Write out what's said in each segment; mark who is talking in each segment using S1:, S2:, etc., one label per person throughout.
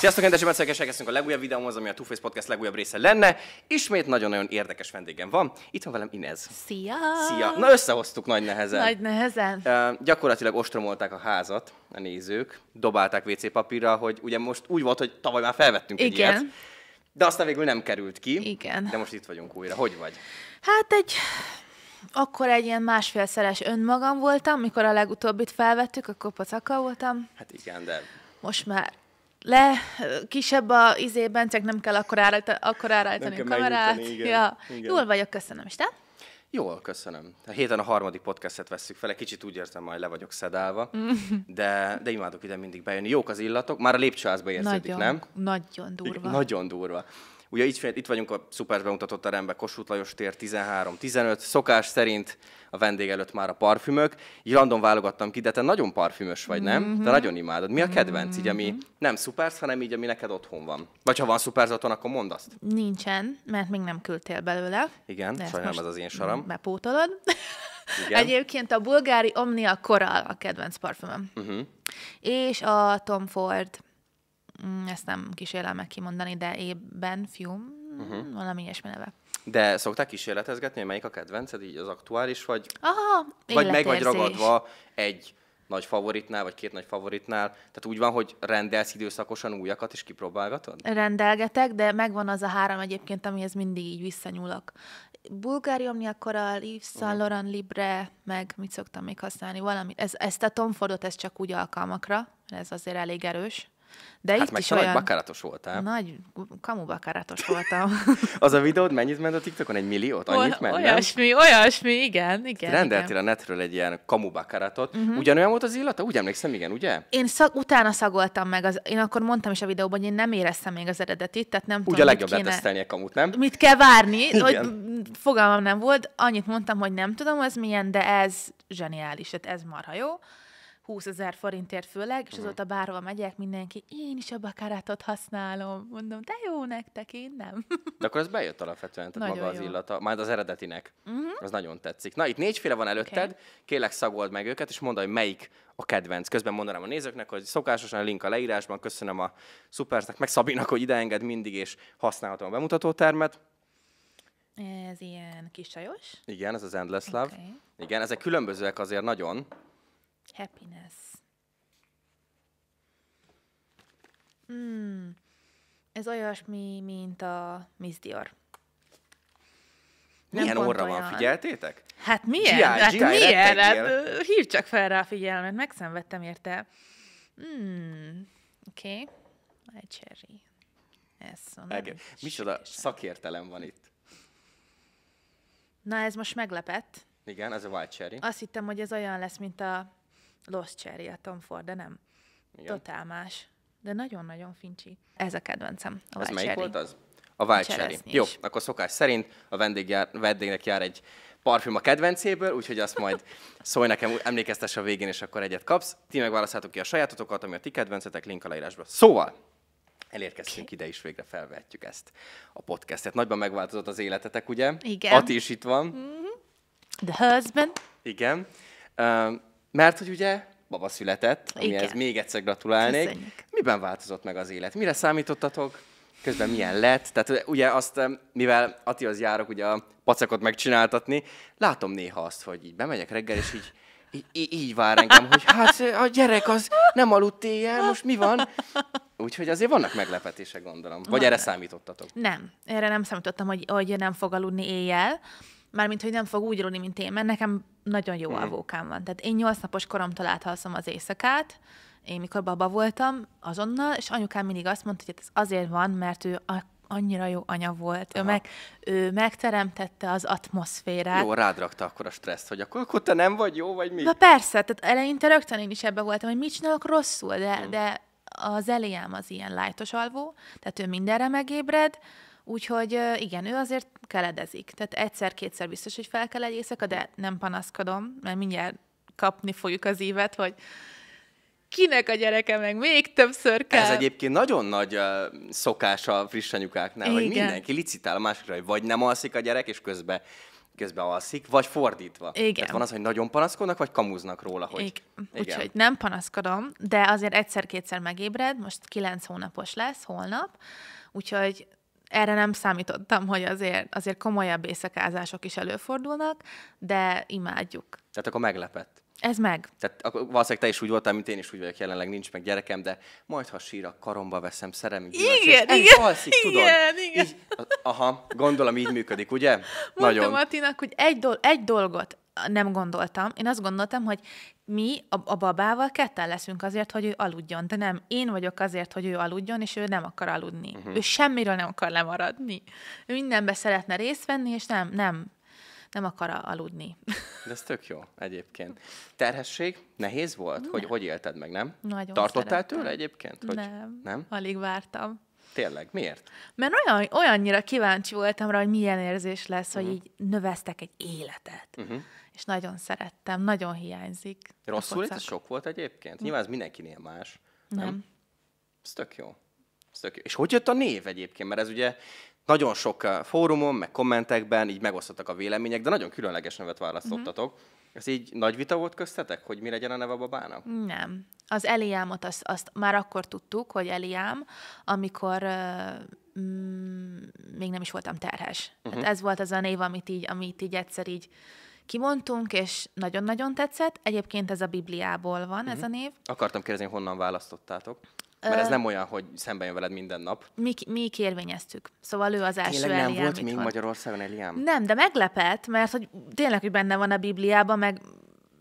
S1: Sziasztok, kedves emberek, elkezdtünk a legújabb videóhoz, ami a Two Face Podcast legújabb része lenne. Ismét nagyon-nagyon érdekes vendégem van. Itt van velem Inez.
S2: Szia! Szia! Na,
S1: összehoztuk nagy nehezen. Nagy
S2: nehezen.
S1: Uh, gyakorlatilag ostromolták a házat a nézők, dobálták WC papírra, hogy ugye most úgy volt, hogy tavaly már felvettünk Igen. egy ilyet. De aztán végül nem került ki. Igen. De most itt vagyunk újra. Hogy vagy?
S2: Hát egy akkor egy ilyen másfélszeres önmagam voltam, mikor a legutóbbit felvettük, akkor pacaka voltam.
S1: Hát igen, de...
S2: Most már le, kisebb a izében, csak nem kell akkor állítani, akkor állítani a kamerát. Igen, ja. igen. Jól vagyok, köszönöm. És te?
S1: Jól, köszönöm. A héten a harmadik podcastet veszük fel, egy kicsit úgy érzem, majd le vagyok szedálva, mm. de, de imádok ide mindig bejönni. Jók az illatok, már a lépcsőházba érződik, nagyon, nem?
S2: Nagyon durva. Nagyon
S1: durva. Ugye itt, itt vagyunk a szuper bemutatott teremben, Kossuth Lajos tér 13-15, szokás szerint a vendég előtt már a parfümök. Így random válogattam ki, de te nagyon parfümös vagy, nem? Mm-hmm. Te nagyon imádod. Mi a kedvenc, így ami mhm. nem szuperz, hanem így, ami neked otthon van? Vagy ha van szuperz otthon, akkor mondd azt.
S2: Nincsen, mert még nem küldtél belőle. Igen, sajnálom, ez az én saram. Bepótolod. Igen. Egyébként a bulgári Omnia Coral a kedvenc parfümöm. Uh-huh. És a Tom Ford Mm, ezt nem kísérlem meg kimondani, de ében fium, uh-huh. valami ilyesmi neve.
S1: De szokták kísérletezgetni, hogy melyik a kedvenced, így az aktuális, vagy,
S2: Aha, vagy meg vagy ragadva
S1: egy nagy favoritnál, vagy két nagy favoritnál. Tehát úgy van, hogy rendelsz időszakosan újakat, és kipróbálgatod?
S2: Rendelgetek, de megvan az a három egyébként, amihez mindig így visszanyúlok. Bulgárium Nyakkoral, Yves Saint mhm. Laurent Libre, meg mit szoktam még használni, valami. Ez, ezt a Tom Fordot, ez csak úgy alkalmakra, ez azért elég erős. De hát itt meg is olyan... nagy
S1: bakáratos voltál. Nagy
S2: kamu bakáratos voltam.
S1: az a videód mennyit ment a TikTokon? Egy milliót? Annyit ment, Olyasmi,
S2: nem? olyasmi, igen, igen. Hát rendeltél igen.
S1: a netről egy ilyen kamu bakáratot. Uh-huh. Ugyanolyan volt az illata? Úgy emlékszem, igen, ugye?
S2: Én szag, utána szagoltam meg, az, én akkor mondtam is a videóban, hogy én nem éreztem még az eredetit, tehát nem Ugye tudom, a legjobb letesztelni a
S1: kamut, nem? Mit kell várni, hogy
S2: fogalmam nem volt, annyit mondtam, hogy nem tudom, ez milyen, de ez zseniális, tehát ez marha jó. 20 ezer forintért főleg, és azóta bárhova megyek, mindenki, én is a bakarátot használom. Mondom, de jó nektek, én nem.
S1: De akkor ez bejött alapvetően, tehát maga jó. az illata, már az eredetinek. Uh-huh. Az nagyon tetszik. Na, itt négyféle van előtted, okay. kélek szagold meg őket, és mondd, hogy melyik a kedvenc. Közben mondanám a nézőknek, hogy szokásosan a link a leírásban, köszönöm a Supersnek, meg Szabinak, hogy ideenged mindig, és használhatom a bemutatótermet.
S2: Ez ilyen kis sajos.
S1: Igen, ez az Endless Love. Okay. Igen, ezek különbözőek azért nagyon.
S2: Happiness. Hmm. Ez olyasmi, mint a Miss Dior.
S1: Nem Milyen óra van, figyeltétek? Hát milyen? G.I. Hát G.I. E milyen? Hát, hív
S2: csak fel rá a figyelmet, megszenvedtem érte. Hmm. Oké. Okay. Egy cherry. Ez
S1: Micsoda szakértelem van itt.
S2: Na, ez most meglepett.
S1: Igen, ez a white Cherry. Azt
S2: hittem, hogy ez olyan lesz, mint a Lost Cherry a Tom Ford, de nem. Igen. Totál más. De nagyon-nagyon fincsi. Ez a kedvencem. A Ez melyik cherry. volt az? A Wild Cherry. Jó,
S1: akkor szokás szerint a vendég jár, vendégnek jár egy parfüm a kedvencéből, úgyhogy azt majd szólj nekem, emlékeztes a végén, és akkor egyet kapsz. Ti megválaszthatok ki a sajátotokat, ami a ti kedvencetek, link a leírásban. Szóval, elérkeztünk okay. ide is, végre felvehetjük ezt a podcastet. Nagyban megváltozott az életetek, ugye? Igen. Ati is itt van. Mm-hmm. The husband. Igen. Uh, mert hogy ugye baba született, amihez még egyszer gratulálnék. Köszönjük. Miben változott meg az élet? Mire számítottatok? Közben milyen lett? Tehát ugye azt, mivel Atihoz járok ugye a pacakot megcsináltatni, látom néha azt, hogy így bemegyek reggel, és így így, így, így vár engem, hogy hát a gyerek az
S2: nem aludt éjjel, most mi van?
S1: Úgyhogy azért vannak meglepetések, gondolom. Vagy van. erre számítottatok?
S2: Nem, erre nem számítottam, hogy, hogy nem fog aludni éjjel. Mármint, hogy nem fog úgy aludni, mint én, mert nekem nagyon jó hmm. alvókám van. Tehát én nyolc napos koromtól áthalszom az éjszakát, én mikor baba voltam, azonnal, és anyukám mindig azt mondta, hogy hát ez azért van, mert ő a annyira jó anya volt. Ő, meg, ő megteremtette az atmoszférát. Jó,
S1: rád rakta akkor a stresszt, hogy akkor, akkor te nem vagy jó, vagy mi? Na persze,
S2: tehát eleinte rögtön én is ebbe voltam, hogy mit csinálok rosszul, de, hmm. de az Eliám az ilyen lájtos alvó, tehát ő mindenre megébred, Úgyhogy igen, ő azért keledezik. Tehát egyszer-kétszer biztos, hogy fel kell egy éjszaka, de nem panaszkodom, mert mindjárt kapni fogjuk az ívet, hogy kinek a gyereke meg még többször kell. Ez
S1: egyébként nagyon nagy uh, szokás a friss anyukáknál, Igen. hogy mindenki licitál a másikra, hogy vagy nem alszik a gyerek, és közben közben alszik, vagy fordítva. Igen. Tehát van az, hogy nagyon panaszkodnak, vagy kamuznak róla, hogy... Igen.
S2: Igen. Úgyhogy nem panaszkodom, de azért egyszer-kétszer megébred, most kilenc hónapos lesz holnap, úgyhogy erre nem számítottam, hogy azért, azért komolyabb éjszakázások is előfordulnak, de imádjuk.
S1: Tehát akkor meglepett. Ez meg. Tehát akkor valószínűleg te is úgy voltál, mint én is úgy vagyok jelenleg, nincs meg gyerekem, de majd, ha sír, a karomba veszem, szerem, igen, igen, igen, alszik, igen, tudod? Igen, igen. Aha, gondolom így működik, ugye? Mondtam Nagyon.
S2: Attinak, hogy egy, dol- egy dolgot, nem gondoltam. Én azt gondoltam, hogy mi a, a babával ketten leszünk azért, hogy ő aludjon, de nem, én vagyok azért, hogy ő aludjon, és ő nem akar aludni. Uh-huh. Ő semmiről nem akar lemaradni. Ő mindenbe szeretne részt venni, és nem, nem, nem akar aludni.
S1: De ez tök jó egyébként. Terhesség nehéz volt? Nem. Hogy hogy élted meg, nem?
S2: Nagyon Tartottál szerettem. tőle
S1: egyébként? Hogy nem, nem,
S2: alig vártam.
S1: Tényleg, miért?
S2: Mert olyan, olyannyira kíváncsi voltam rá, hogy milyen érzés lesz, uh-huh. hogy mhm. így növesztek egy életet. Uh-huh és nagyon szerettem, nagyon hiányzik. Rosszul itt
S1: sok volt egyébként? Hm. Nyilván ez mindenkinél más. Nem. nem. Ez tök jó. Ez tök jó. És hogy jött a név egyébként? Mert ez ugye nagyon sok eh, fórumon, meg kommentekben így megosztottak a vélemények, de nagyon különleges nevet választottatok. Uh-huh. Ez így nagy vita volt köztetek, hogy mi legyen a neve a babának?
S2: Nem. Az Eliámot azt, azt már akkor tudtuk, hogy Eliám, amikor eh, mm, még nem is voltam terhes. Uh-huh. Tehát ez volt az a név, amit így, amit így egyszer így kimondtunk, és nagyon-nagyon tetszett. Egyébként ez a Bibliából van, uh-huh. ez mhm. a név.
S1: Akartam kérdezni, honnan választottátok.
S2: Mert ez nem olyan,
S1: hogy szemben jön veled minden nap.
S2: Mi, mi kérvényeztük. Szóval ő az első Tényleg nem Eliám, volt még
S1: Magyarországon Eliám? Nem,
S2: de meglepett, mert hogy tényleg, hogy benne van a Bibliában, meg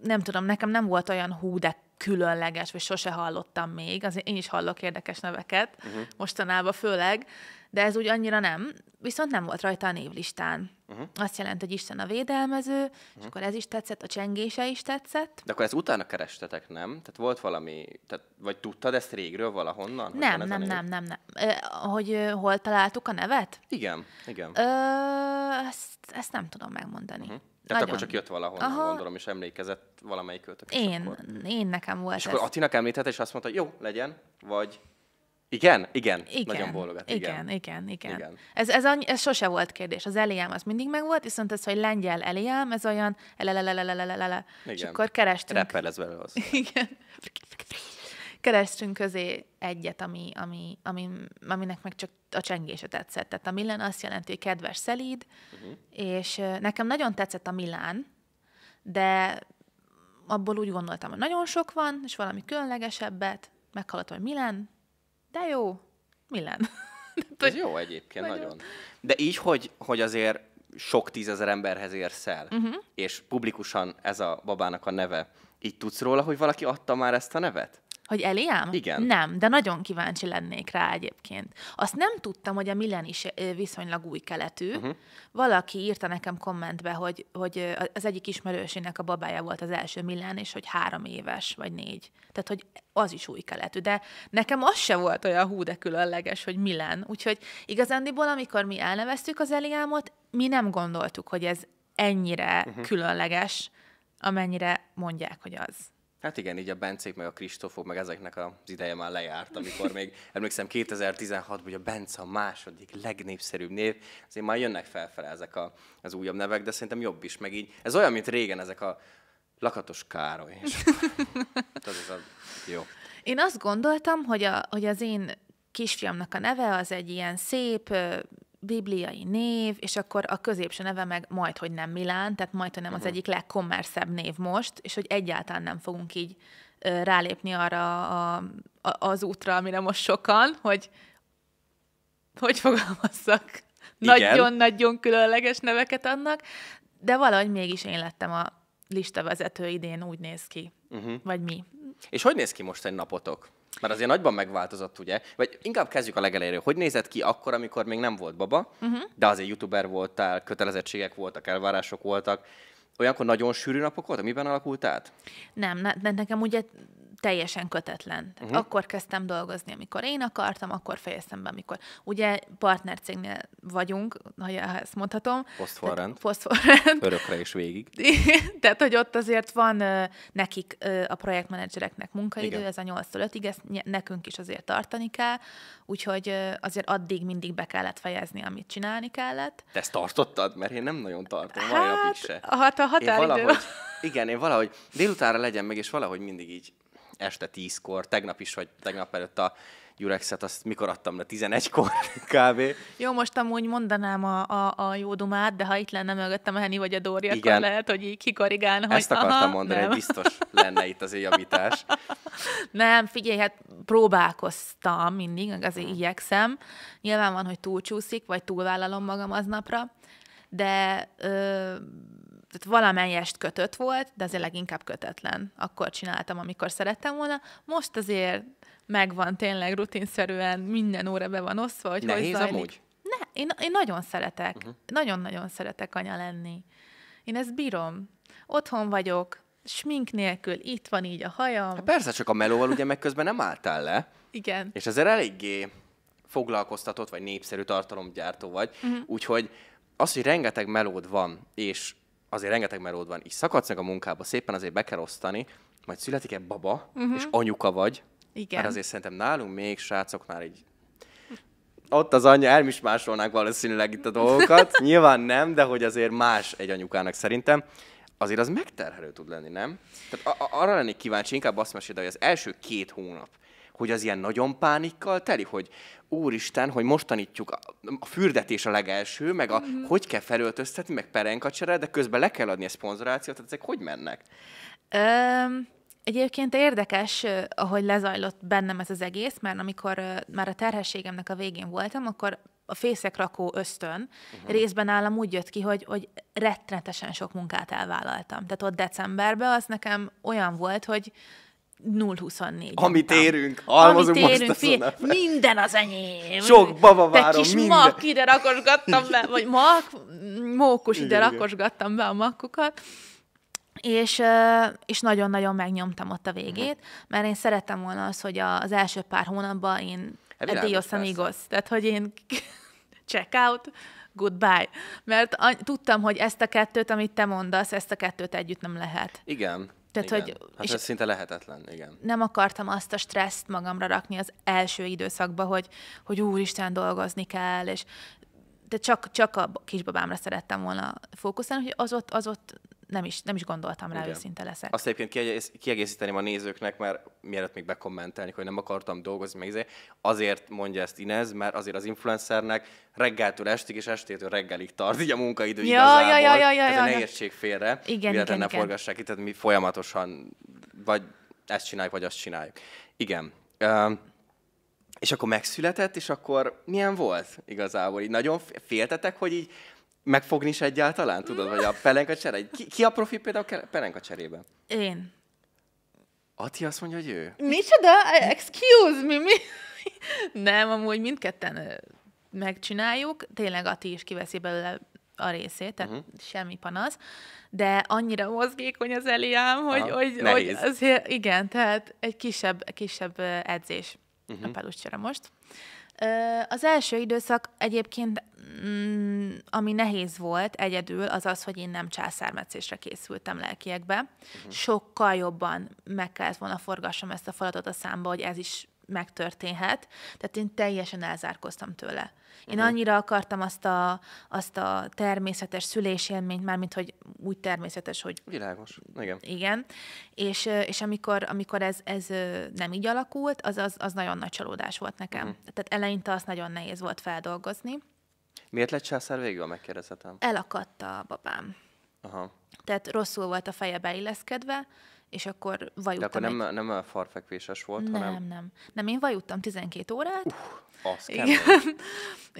S2: nem tudom, nekem nem volt olyan hú, de különleges, vagy sose hallottam még. Azért én is hallok érdekes neveket, uh-huh. mostanában főleg de ez úgy annyira nem, viszont nem volt rajta a névlistán. Uh-huh. Azt jelenti, hogy Isten a védelmező, uh-huh. és mhm. akkor ez is tetszett, a csengése is tetszett.
S1: De akkor ezt utána kerestetek, nem? Tehát volt valami, tehát, vagy tudtad ezt régről valahonnan? Nem, nem, nem,
S2: nem, nem. Ö, hogy ö, hol találtuk a nevet?
S1: Igen, igen. Ö,
S2: ezt, ezt nem tudom megmondani. Uh-huh. Tehát Nagyon. akkor csak jött
S1: valahonnan, Aha. gondolom, és emlékezett valamelyik költök. Én, akkor... én
S2: nekem volt És ez. akkor
S1: Atinak említett, és azt mondta, jó, legyen, vagy... Igen? Igen. igen. Nagyon bólogat. Igen, igen, igen. igen. igen.
S2: Ez, ez, annyi, ez sose volt kérdés. Az eliám az mindig megvolt, viszont ez, hogy lengyel eliám, ez olyan lelelelelelelele. És akkor kerestünk. Rapper lesz belőle az. Igen. Kerestünk közé egyet, ami, ami, ami, aminek meg csak a csengése tetszett. Tehát a Milan azt jelenti, hogy kedves, szelíd, uh-huh. és nekem nagyon tetszett a Milán, de abból úgy gondoltam, hogy nagyon sok van, és valami különlegesebbet, meghallottam, hogy Milán, de jó, mi lenne? Ez jó egyébként, nagyon. nagyon.
S1: De így, hogy, hogy azért sok tízezer emberhez érsz el, uh-huh. és publikusan ez a babának a neve, így tudsz róla, hogy valaki adta már ezt a nevet?
S2: Hogy Eliám? Igen. Nem, de nagyon kíváncsi lennék rá egyébként. Azt nem tudtam, hogy a Millen is viszonylag új keletű. Uh-huh. Valaki írta nekem kommentbe, hogy, hogy az egyik ismerősének a babája volt az első Millen, és hogy három éves, vagy négy. Tehát, hogy az is új keletű. De nekem az se volt olyan hú, de különleges, hogy Millen. Úgyhogy igazándiból, amikor mi elneveztük az Eliámot, mi nem gondoltuk, hogy ez ennyire uh-huh. különleges, amennyire mondják, hogy az.
S1: Hát igen, így a Bencék, meg a Kristófok, meg ezeknek az ideje már lejárt, amikor még emlékszem 2016-ban, hogy a Bence a második legnépszerűbb név, azért már jönnek felfelé ezek a, az újabb nevek, de szerintem jobb is, meg így. Ez olyan, mint régen ezek a lakatos Károly. És... Hát az, az a... Jó.
S2: Én azt gondoltam, hogy, a, hogy az én kisfiamnak a neve az egy ilyen szép, bibliai név, és akkor a középső neve meg majd, hogy nem Milán, tehát majd, hogy nem az mhm. egyik legkommerszebb név most, és hogy egyáltalán nem fogunk így rálépni arra a, a, az útra, amire most sokan, hogy hogy fogalmazzak.
S1: Nagyon-nagyon
S2: különleges neveket annak, de valahogy mégis én lettem a listavezető idén, úgy néz ki. Uh-huh. Vagy mi.
S1: És hogy néz ki most egy napotok? Mert azért nagyban megváltozott, ugye? Vagy inkább kezdjük a legeléről. Hogy nézett ki akkor, amikor még nem volt baba, uh-huh. de azért youtuber voltál, kötelezettségek voltak, elvárások voltak. Olyankor nagyon sűrű napok voltak? Miben alakult át?
S2: Nem, ne, nekem ugye teljesen kötetlen. uh-huh. Akkor kezdtem dolgozni, amikor én akartam, akkor fejeztem be, amikor. Ugye partnercégnél vagyunk, ha ezt mondhatom. Posztforrend. Posztforrend. Örökre és végig. tehát, hogy ott azért van nekik, a projektmenedzsereknek munkaidő, Igen. ez a 8-től 5-ig, ezt nekünk is azért tartani kell, úgyhogy azért addig mindig be kellett fejezni, amit csinálni kellett.
S1: Te ezt tartottad? Mert én nem nagyon tartom, hát, mai napig hát, se. Hát a határidő. igen, én valahogy délutára legyen meg, és valahogy mindig így este 10-kor, tegnap is, vagy tegnap előtt a Gyurexet, azt mikor adtam le? 11-kor kb.
S2: Jó, most amúgy mondanám a, a, a jó dumát, de ha itt lenne mögöttem a Henny vagy a Dóri, Igen. akkor lehet, hogy így kikorrigálna. Ezt hogy, akartam aha, mondani, nem. hogy biztos
S1: lenne itt az javítás.
S2: nem, figyelj, hát próbálkoztam mindig, azért mm. igyekszem. Nyilván van, hogy túlcsúszik, vagy túlvállalom magam aznapra, de ö, tehát valamelyest kötött volt, de azért leginkább kötetlen. Akkor csináltam, amikor szerettem volna. Most azért megvan tényleg rutinszerűen, minden óra be van osztva, hogy Nehéz hogy zajlik. amúgy? Ne, én, én nagyon szeretek. Uh-huh. Nagyon-nagyon szeretek anya lenni. Én ezt bírom. Otthon vagyok, smink nélkül, itt van így a hajam. Há persze,
S1: csak a melóval ugye meg közben nem álltál le. Igen. És ezért eléggé foglalkoztatott, vagy népszerű tartalomgyártó vagy. Uh-huh. Úgyhogy az, hogy rengeteg melód van, és azért rengeteg melód van, így szakadsz meg a munkába, szépen azért be kell osztani, majd születik egy baba, uh-huh. és anyuka vagy. Igen. Mert hát azért szerintem nálunk még srácoknál így ott az anyja, el is másolnák valószínűleg itt a dolgokat. Nyilván nem, de hogy azért más egy anyukának szerintem. Azért az megterhelő tud lenni, nem? Tehát a- arra lennék kíváncsi, inkább azt mesélj, hogy az első két hónap, hogy az ilyen nagyon pánikkal teli, hogy úristen, hogy most tanítjuk, a, a fürdetés a legelső, meg a mm-hmm. hogy kell felöltöztetni, meg perenkacsere, de közben le kell adni a szponzorációt, tehát ezek hogy mennek?
S2: Um... Egyébként érdekes, ahogy lezajlott bennem ez az egész, mert amikor már a terhességemnek a végén voltam, akkor a fészekrakó ösztön uh-huh. részben állam úgy jött ki, hogy, hogy rettenetesen sok munkát elvállaltam. Tehát ott decemberben az nekem olyan volt, hogy 0-24. Amit
S1: után. érünk, halmozunk Amit most érünk, most fél,
S2: Minden az enyém. Sok baba várom, kis minden. mak ide rakosgattam be, vagy mak, mókus ide igen, rakosgattam be a makkukat. És, és nagyon-nagyon megnyomtam ott a végét, mert én szerettem volna az, hogy az első pár hónapban én hát Adios amigos. Tehát, hogy én check out, goodbye. Mert tudtam, hogy ezt a kettőt, amit te mondasz, ezt a kettőt együtt nem lehet.
S1: Igen. Tehát, igen. hogy, hát és ez szinte lehetetlen, igen.
S2: Nem akartam azt a stresszt magamra rakni az első időszakba, hogy, hogy úristen, dolgozni kell, és de csak, csak a kisbabámra szerettem volna fókuszálni, hogy az ott, az ott nem is, nem is gondoltam rá, őszinte leszek.
S1: Azt egyébként kiegészíteném a nézőknek, mert mielőtt még bekommentelni, hogy nem akartam dolgozni, meg izé, azért mondja ezt Inez, mert azért az influencernek reggeltől estig és estétől reggelig tart, így a munkaidő ja, igazából. Ja, ja, ja, ja, ez ja, ne értség félre, igen, igen, ne igen. forgassák ki, tehát mi folyamatosan vagy ezt csináljuk, vagy azt csináljuk. Igen. Uh, és akkor megszületett, és akkor milyen volt igazából? Így nagyon féltetek, hogy így megfogni is egyáltalán, tudod, vagy a pelenka cserébe? Ki, ki a profi például a pelenka cserébe? Én. Ati azt mondja, hogy ő.
S2: Micsoda? Excuse me, mi? Nem, amúgy mindketten megcsináljuk. Tényleg Ati is kiveszi belőle a részét, tehát uh-huh. semmi panasz, de annyira mozgékony az Eliám, hogy, Aha, hogy, hogy azért, igen, tehát egy kisebb, kisebb edzés uh-huh. a mhm. peluscsere most. Az első időszak egyébként, mm, ami nehéz volt egyedül, az az, hogy én nem császármetszésre készültem lelkiekbe. Mhm. Sokkal jobban meg kellett volna forgassam ezt a falatot a számba, hogy ez is megtörténhet, tehát én teljesen elzárkoztam tőle. Én mhm. annyira akartam azt a, azt a természetes szülésélményt, mármint, hogy úgy természetes, hogy... Világos, igen. Igen, és, és amikor, amikor ez, ez nem így alakult, az, az, az nagyon nagy csalódás volt nekem. Uh-huh. Tehát eleinte azt nagyon nehéz volt feldolgozni.
S1: Miért lett császár végül, megkérdezhetem?
S2: Elakadt a babám.
S1: Aha. Tehát rosszul
S2: volt a feje beilleszkedve, és akkor vajuttam. De akkor nem,
S1: egy... nem a farfekvéses volt, nem, hanem...
S2: Nem, nem. én vajuttam 12 órát. Uh, az Igen.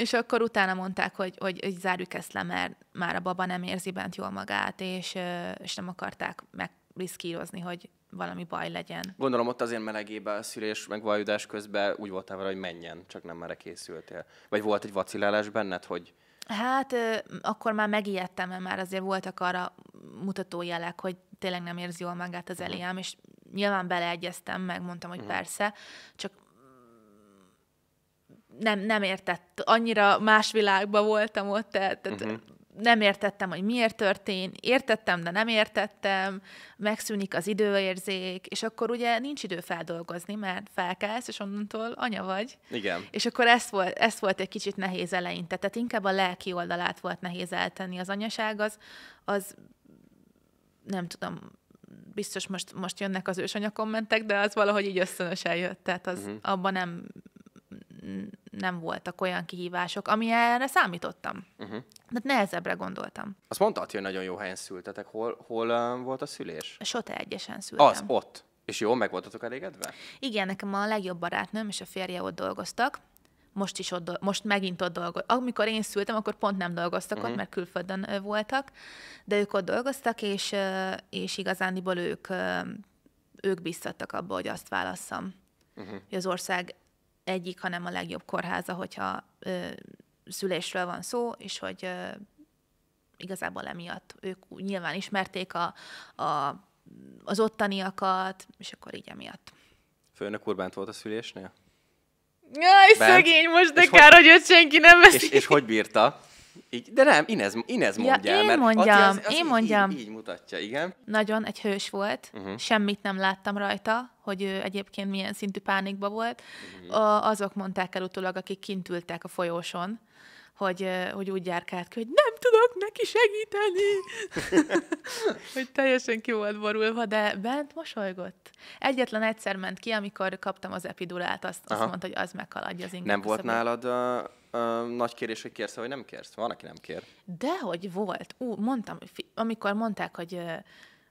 S2: és akkor utána mondták, hogy, hogy, hogy zárjuk ezt le, mert már a baba nem érzi bent jól magát, és, és nem akarták megriszkírozni, hogy valami baj legyen.
S1: Gondolom ott azért melegében a szülés, meg vajudás közben úgy voltál vele, hogy menjen, csak nem merre készültél. Vagy volt egy vacilálás benned,
S2: hogy... Hát akkor már megijedtem, mert már azért voltak arra mutató jelek, hogy tényleg nem érzi jól magát az mhm. Eliám, és nyilván beleegyeztem, megmondtam, hogy mhm. persze, csak nem, nem értett, annyira más világban voltam ott, tehát uh-huh. nem értettem, hogy miért történt, értettem, de nem értettem, megszűnik az időérzék, és akkor ugye nincs idő feldolgozni, mert felkelsz, és onnantól anya vagy. Igen. És akkor ez volt, ez volt egy kicsit nehéz eleinte, tehát inkább a lelki oldalát volt nehéz eltenni. Az anyaság az, az nem tudom, biztos most, most jönnek az ősanya kommentek, de az valahogy így ösztönösen jött, tehát az uh-huh. abban nem nem voltak olyan kihívások, ami erre számítottam. Uh-huh. Mhm. De nehezebbre gondoltam.
S1: Azt mondta, hogy nagyon jó helyen szültetek. Hol, hol uh, volt a szülés?
S2: Sote egyesen szültem. Az,
S1: ott. És jó, meg voltatok elégedve?
S2: Igen, nekem a legjobb barátnőm és a férje ott dolgoztak, most is ott, most megint ott dolgoztak. Amikor én szültem, akkor pont nem dolgoztak mm-hmm. ott, mhm. mert külföldön voltak, de ők ott dolgoztak, és, és igazániból ők, ők biztattak abba, hogy azt válasszam, Mm-hmm. hogy az ország egyik, hanem a legjobb kórháza, hogyha ö, szülésről van szó, és hogy ö, igazából emiatt ők nyilván ismerték a, a, az ottaniakat, és akkor így emiatt.
S1: Főnök Urbánt volt a szülésnél?
S2: Jaj, bent, szegény, most de kár, hogy, hogy őt senki nem veszi. És,
S1: és hogy bírta? Így, de nem, Inez, Inez mondja ja, el, én mert mondjam, az, az én mondjam. Így, így mutatja, igen.
S2: Nagyon egy hős volt, uh-huh. semmit nem láttam rajta, hogy ő egyébként milyen szintű pánikba volt. Uh-huh. A, azok mondták el utólag, akik kint ültek a folyóson, hogy, hogy úgy járkált ki, hogy nem tudok neki segíteni. hogy teljesen ki volt borulva, de bent mosolygott. Egyetlen egyszer ment ki, amikor kaptam az epidurát, azt, azt mondta, hogy az meghaladja az inkább. Nem volt nálad
S1: a, a nagy kérés, hogy kérsz, vagy nem kérsz? Van, aki nem kér.
S2: Dehogy volt. Ú, mondtam, amikor mondták, hogy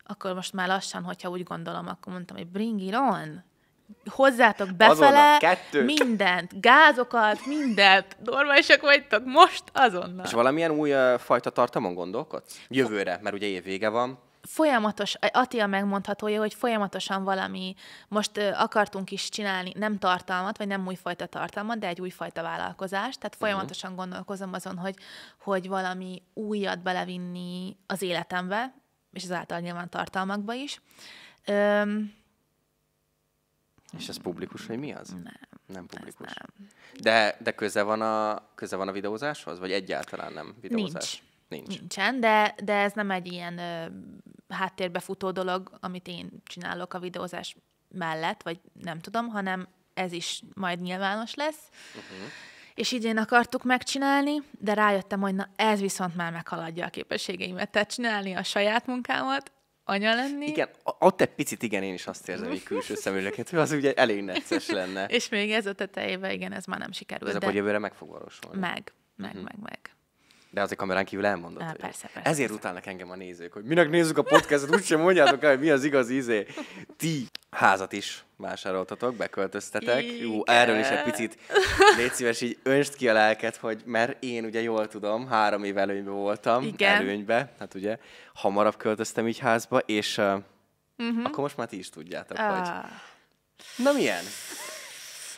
S2: akkor most már lassan, hogyha úgy gondolom, akkor mondtam, hogy bring it on hozzátok befele mindent, gázokat, mindent, normálisak vagytok most azonnal. És
S1: valamilyen új uh, fajta tartamon gondolkodsz? Jövőre, mert ugye vége van
S2: folyamatos, Attila megmondhatója, hogy folyamatosan valami, most ö, akartunk is csinálni nem tartalmat, vagy nem újfajta tartalmat, de egy újfajta vállalkozást, tehát mhm. folyamatosan uh-huh. gondolkozom azon, hogy, hogy valami újat belevinni az életembe, és ezáltal nyilván tartalmakba is. Öm,
S1: és ez publikus, hogy mi az? Nem. Nem publikus. Nem. De, de köze, van a, köze van a videózáshoz, vagy egyáltalán nem videózás? Nincs. Nincs.
S2: Nincsen, de, de ez nem egy ilyen ö, háttérbe futó dolog, amit én csinálok a videózás mellett, vagy nem tudom, hanem ez is majd nyilvános lesz. Uh-huh. És én akartuk megcsinálni, de rájöttem, hogy na ez viszont már meghaladja a képességeimet, tehát csinálni a saját munkámat, anya lenni. Igen,
S1: ott egy picit igen, én is azt érzem, hogy külső szemüleket, hogy az ugye elég necces lenne. és
S2: még ez a tetejével, igen, ez már nem sikerült. Ez de... a
S1: jövőre meg fog valósulni. Meg, meg, mm-hmm. meg, meg. De azért kamerán kívül elmondod. Á, persze, persze, Ezért persze. utálnak engem a nézők, hogy minek nézzük a podcastot, úgysem mondjátok el, hogy mi az igazi izé. Ti házat is vásároltatok, beköltöztetek. Igen. Jó, erről is egy picit légy szíves, így önst ki a lelket, hogy mert én ugye jól tudom, három év előnyben voltam, Igen. előnybe, hát ugye hamarabb költöztem így házba, és uh, uh-huh. akkor most már ti is tudjátok, ah. hogy... Na milyen?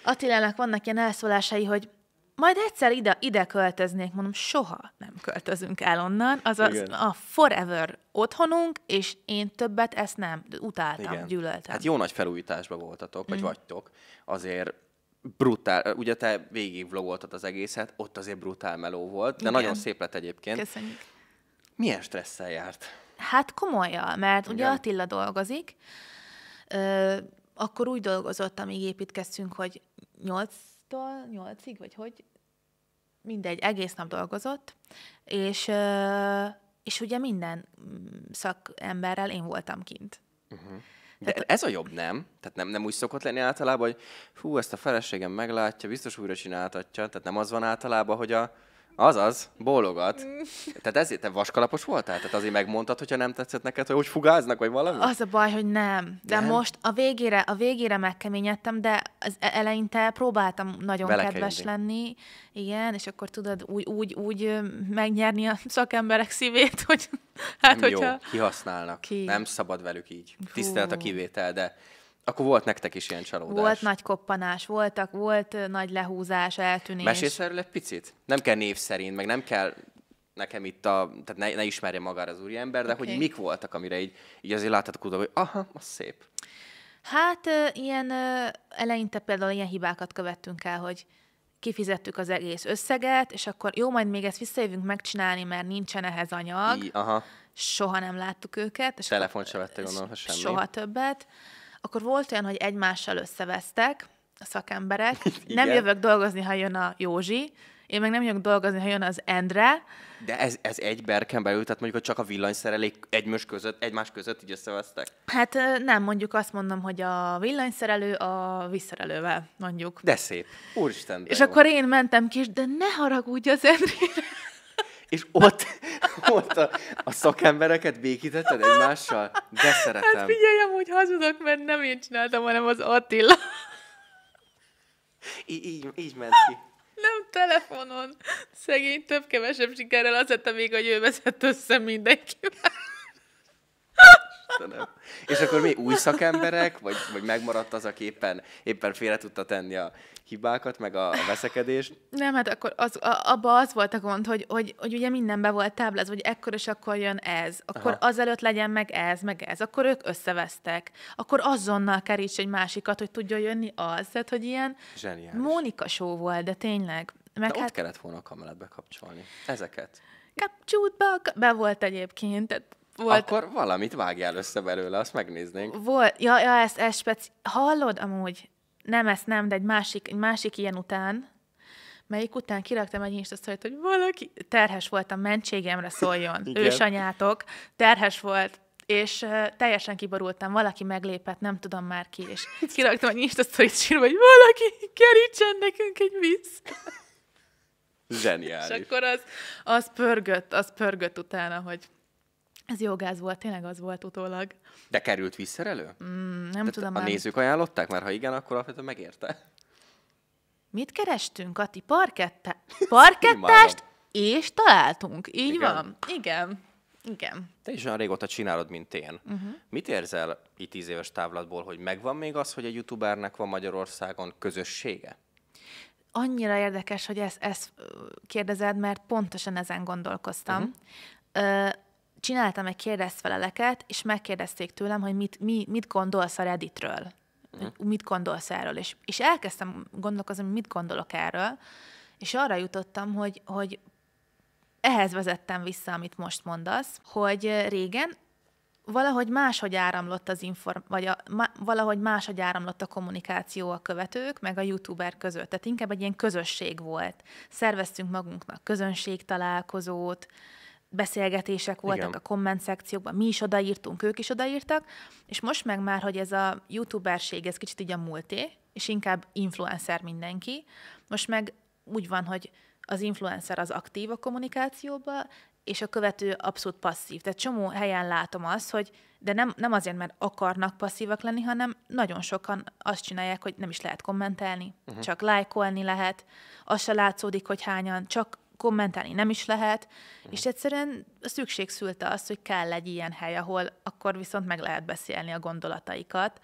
S2: Attilának vannak ilyen elszólásai, hogy majd egyszer ide, ide költöznék, mondom, soha nem költözünk el onnan, az a forever otthonunk, és én többet ezt nem, utáltam, Igen. gyűlöltem. Hát jó
S1: nagy felújításban voltatok, vagy mm. vagytok, azért brutál, ugye te végig vlogoltad az egészet, ott azért brutál meló volt, de Igen. nagyon szép lett egyébként. Köszönjük. Milyen stresszel járt?
S2: Hát komolyan, mert Igen. ugye Attila dolgozik, ö, akkor úgy dolgozott, amíg építkeztünk, hogy nyolc 8-tól 8-ig, vagy hogy? mindegy, egész nap dolgozott, és, és ugye minden mm, szakemberrel én voltam kint.
S1: Uh-huh. De ez a jobb, nem? Tehát nem, nem úgy szokott lenni általában, hogy hú, ezt a feleségem meglátja, biztos újra csináltatja. Tehát nem az van általában, hogy a Azaz, bólogat. Mm. Tehát ezért te vaskalapos voltál? Tehát azért megmondtad, hogyha nem tetszett neked, hogy úgy fugáznak, vagy valami? Az a
S2: baj, hogy nem. De nem? most a végére, a végére megkeményedtem, de az e- eleinte próbáltam nagyon kedves kell lenni. Igen, és akkor tudod úgy, úgy, úgy megnyerni a szakemberek szívét, hogy hát nem hogyha... Jó,
S1: kihasználnak. Ki? Nem szabad velük így. Hú. Tisztelt a kivétel, de akkor volt nektek is ilyen csalódás. Volt
S2: nagy koppanás, voltak, volt nagy lehúzás, eltűnés. Mesélsz
S1: erről egy picit? Nem kell név szerint, meg nem kell nekem itt a, tehát ne, ne ismerje magára az úriember, de okay. hogy mik voltak, amire így, így azért láthatok oda, hogy aha, az szép.
S2: Hát ilyen eleinte például ilyen hibákat követtünk el, hogy kifizettük az egész összeget, és akkor jó, majd még ezt visszajövünk megcsinálni, mert nincsen ehhez anyag. I, aha. Soha nem láttuk őket. És
S1: Telefont se vettek, gondolom, semmi. Soha
S2: többet akkor volt olyan, hogy egymással összevesztek a szakemberek. Igen. Nem jövök dolgozni, ha jön a Józsi, én meg nem jövök dolgozni, ha jön az Endre.
S1: De ez, ez egy berken belül, tehát mondjuk, hogy csak a villanyszerelék egymás között, egymás között így összevesztek?
S2: Hát nem, mondjuk azt mondom, hogy a villanyszerelő a visszerelővel, mondjuk.
S1: De szép. Úristen. De És jó. akkor én
S2: mentem ki, de ne haragudj az Endrére
S1: és ott, ott a, a szakembereket békítetted egymással? De szeretem. Hát figyelj,
S2: amúgy hazudok, mert nem én csináltam, hanem az Attila.
S1: Így, így, így ment ki.
S2: Nem telefonon. Szegény több-kevesebb sikerrel az lett, még, hogy ő vezet össze mindenkivel.
S1: Istenem. És akkor mi új szakemberek, vagy, vagy megmaradt az, aki éppen, éppen félre tudta tenni a hibákat, meg a veszekedést.
S2: Nem, hát akkor az, a, abba az volt a gond, hogy, hogy, hogy ugye be volt tábláz, hogy ekkor és akkor jön ez, akkor Aha. azelőtt legyen meg ez, meg ez, akkor ők összevesztek, akkor azonnal keríts egy másikat, hogy tudjon jönni az, tehát hogy ilyen Zseniális. Mónika show volt, de tényleg. Meg de hát... ott
S1: kellett volna a kamerát bekapcsolni. Ezeket.
S2: Kapcsolt be, be volt egyébként, tehát volt. Akkor
S1: valamit vágjál össze belőle, azt megnéznénk.
S2: Volt, ja, ja ezt, ezt speci... Hallod amúgy? nem ezt nem, de egy másik, egy másik ilyen után, melyik után kiraktam egy insta hogy valaki terhes volt a mentségemre szóljon, ősanyátok, terhes volt, és uh, teljesen kiborultam, valaki meglépett, nem tudom már ki, és kiraktam egy insta sírva, hogy valaki kerítsen nekünk egy víz. Zseniális. És akkor az, az pörgött, az pörgött utána, hogy ez jogáz volt, tényleg az volt utólag.
S1: De került visszaelő? Mm, nem Tehát tudom. A már... nézők ajánlották, mert ha igen, akkor alapvetően megérte.
S2: Mit kerestünk, Ati? Parkette...
S1: Parkettást,
S2: és találtunk. Így igen. van. Igen. Igen.
S1: Te is olyan régóta csinálod, mint én. Uh-huh. Mit érzel itt tíz éves távlatból, hogy megvan még az, hogy egy youtubernek van Magyarországon közössége?
S2: Annyira érdekes, hogy ezt, ezt kérdezed, mert pontosan ezen gondolkoztam. Uh-huh. Ö, csináltam egy kérdezfeleleket, és megkérdezték tőlem, hogy mit, mi, mit gondolsz a Redditről, mm. mit gondolsz erről, és, és elkezdtem gondolkozni, mit gondolok erről, és arra jutottam, hogy, hogy ehhez vezettem vissza, amit most mondasz, hogy régen valahogy máshogy áramlott az inform, vagy a, ma, valahogy máshogy áramlott a kommunikáció a követők, meg a youtuber között. Tehát inkább egy ilyen közösség volt. Szerveztünk magunknak közönségtalálkozót, találkozót, beszélgetések voltak Igen. a komment szekciókban, mi is odaírtunk, ők is odaírtak, és most meg már, hogy ez a youtuberség, ez kicsit így a múlté, és inkább influencer mindenki, most meg úgy van, hogy az influencer az aktív a kommunikációba, és a követő abszolút passzív. Tehát csomó helyen látom azt, hogy de nem, nem azért, mert akarnak passzívak lenni, hanem nagyon sokan azt csinálják, hogy nem is lehet kommentelni, uh-huh. csak lájkolni lehet, az se látszódik, hogy hányan, csak kommentálni nem is lehet, mhm. és egyszerűen a szükség szülte az, hogy kell egy ilyen hely, ahol akkor viszont meg lehet beszélni a gondolataikat,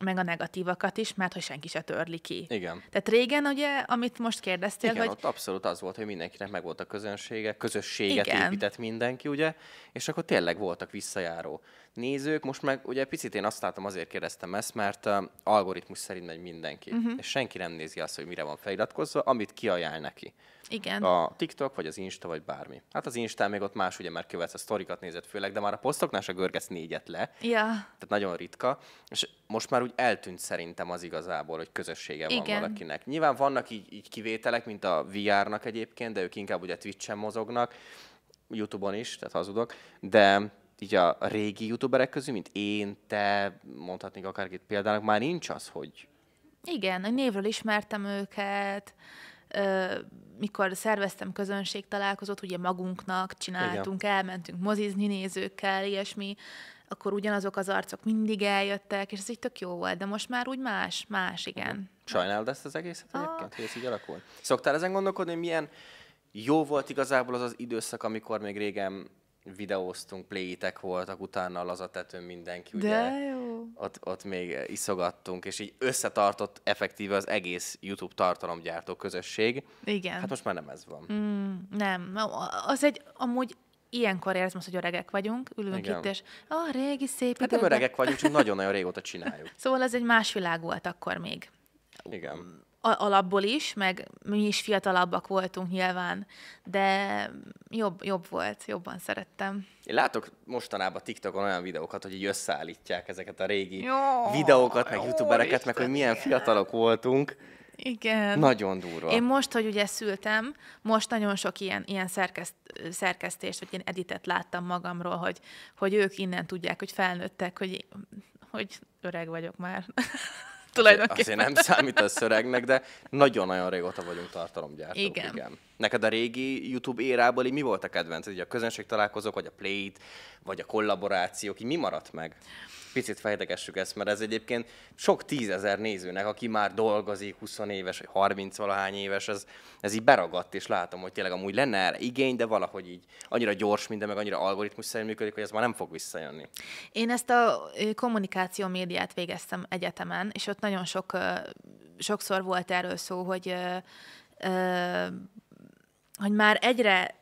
S2: meg a negatívakat is, mert hogy senki se törli ki. Igen. Tehát régen ugye, amit most kérdeztél, Igen, hogy... ott
S1: abszolút az volt, hogy mindenkinek meg volt a közönsége, közösséget Igen. épített mindenki, ugye, és akkor tényleg voltak visszajáró nézők. Most meg ugye picit én azt látom, azért kérdeztem ezt, mert uh, algoritmus szerint megy mindenki. Uh-huh. És senki nem nézi azt, hogy mire van feliratkozva, amit kiajánl neki.
S2: Igen. A
S1: TikTok, vagy az Insta, vagy bármi. Hát az Insta még ott más, ugye, mert követsz a sztorikat nézett, főleg, de már a posztoknál se görgetsz négyet le.
S2: Ja. Tehát
S1: nagyon ritka. És most már úgy eltűnt szerintem az igazából, hogy közössége Igen. van valakinek. Nyilván vannak így, így kivételek, mint a VR-nak egyébként, de ők inkább ugye Twitch-en mozognak, YouTube-on is, tehát hazudok, de így a régi youtuberek közül, mint én, te, mondhatnék akárkit példának, már nincs az, hogy...
S2: Igen, hogy névről ismertem őket, ö, mikor szerveztem közönség találkozót, ugye magunknak csináltunk, Igen. elmentünk mozizni nézőkkel, ilyesmi, akkor ugyanazok az arcok mindig eljöttek, és ez így tök jó volt, de most már úgy más, más, mhm. igen.
S1: Sajnálod ezt az egészet ah. egyébként, hogy ez így alakult? Szoktál ezen gondolkodni, hogy milyen jó volt igazából az az időszak, amikor még régen videóztunk, pléitek voltak, utána a lazatetőn mindenki, ugye? De jó. Ott, ott még iszogattunk, és így összetartott effektíve az egész YouTube tartalomgyártó közösség. Igen. Hát most már nem ez van. Mm,
S2: nem, az egy amúgy ilyenkor érzem azt, hogy öregek vagyunk, ülünk Igen. itt, és a oh, régi szép Hát nem öregek vagyunk, csak
S1: nagyon-nagyon régóta csináljuk.
S2: szóval ez egy más világ volt akkor még.
S1: Igen
S2: alapból is, meg mi is fiatalabbak voltunk nyilván, de jobb, jobb volt, jobban szerettem.
S1: Én látok mostanában TikTokon olyan videókat, hogy így összeállítják ezeket a régi jó, videókat, meg youtubereket, meg hogy milyen igen. fiatalok
S2: voltunk. Igen. Nagyon durva. Én most, hogy ugye szültem, most nagyon sok ilyen, ilyen szerkeszt, szerkesztést, vagy ilyen editet láttam magamról, hogy, hogy ők innen tudják, hogy felnőttek, hogy, hogy öreg vagyok már. tulajdonképpen. Azért nem számít
S1: a szöregnek, de nagyon-nagyon régóta vagyunk tartalomgyártók. Igen. igen. Neked a régi YouTube érából mi volt a kedvenc? Így a közönség találkozók, vagy a play vagy a kollaborációk, így mi maradt meg? picit fejlegessük ezt, mert ez egyébként sok tízezer nézőnek, aki már dolgozik, 20 éves, vagy 30 valahány éves, ez, ez így beragadt, és látom, hogy tényleg amúgy lenne erre igény, de valahogy így annyira gyors minden, meg annyira algoritmus szerint működik, hogy ez már nem fog visszajönni.
S2: Én ezt a kommunikáció médiát végeztem egyetemen, és ott nagyon sok, sokszor volt erről szó, hogy hogy már egyre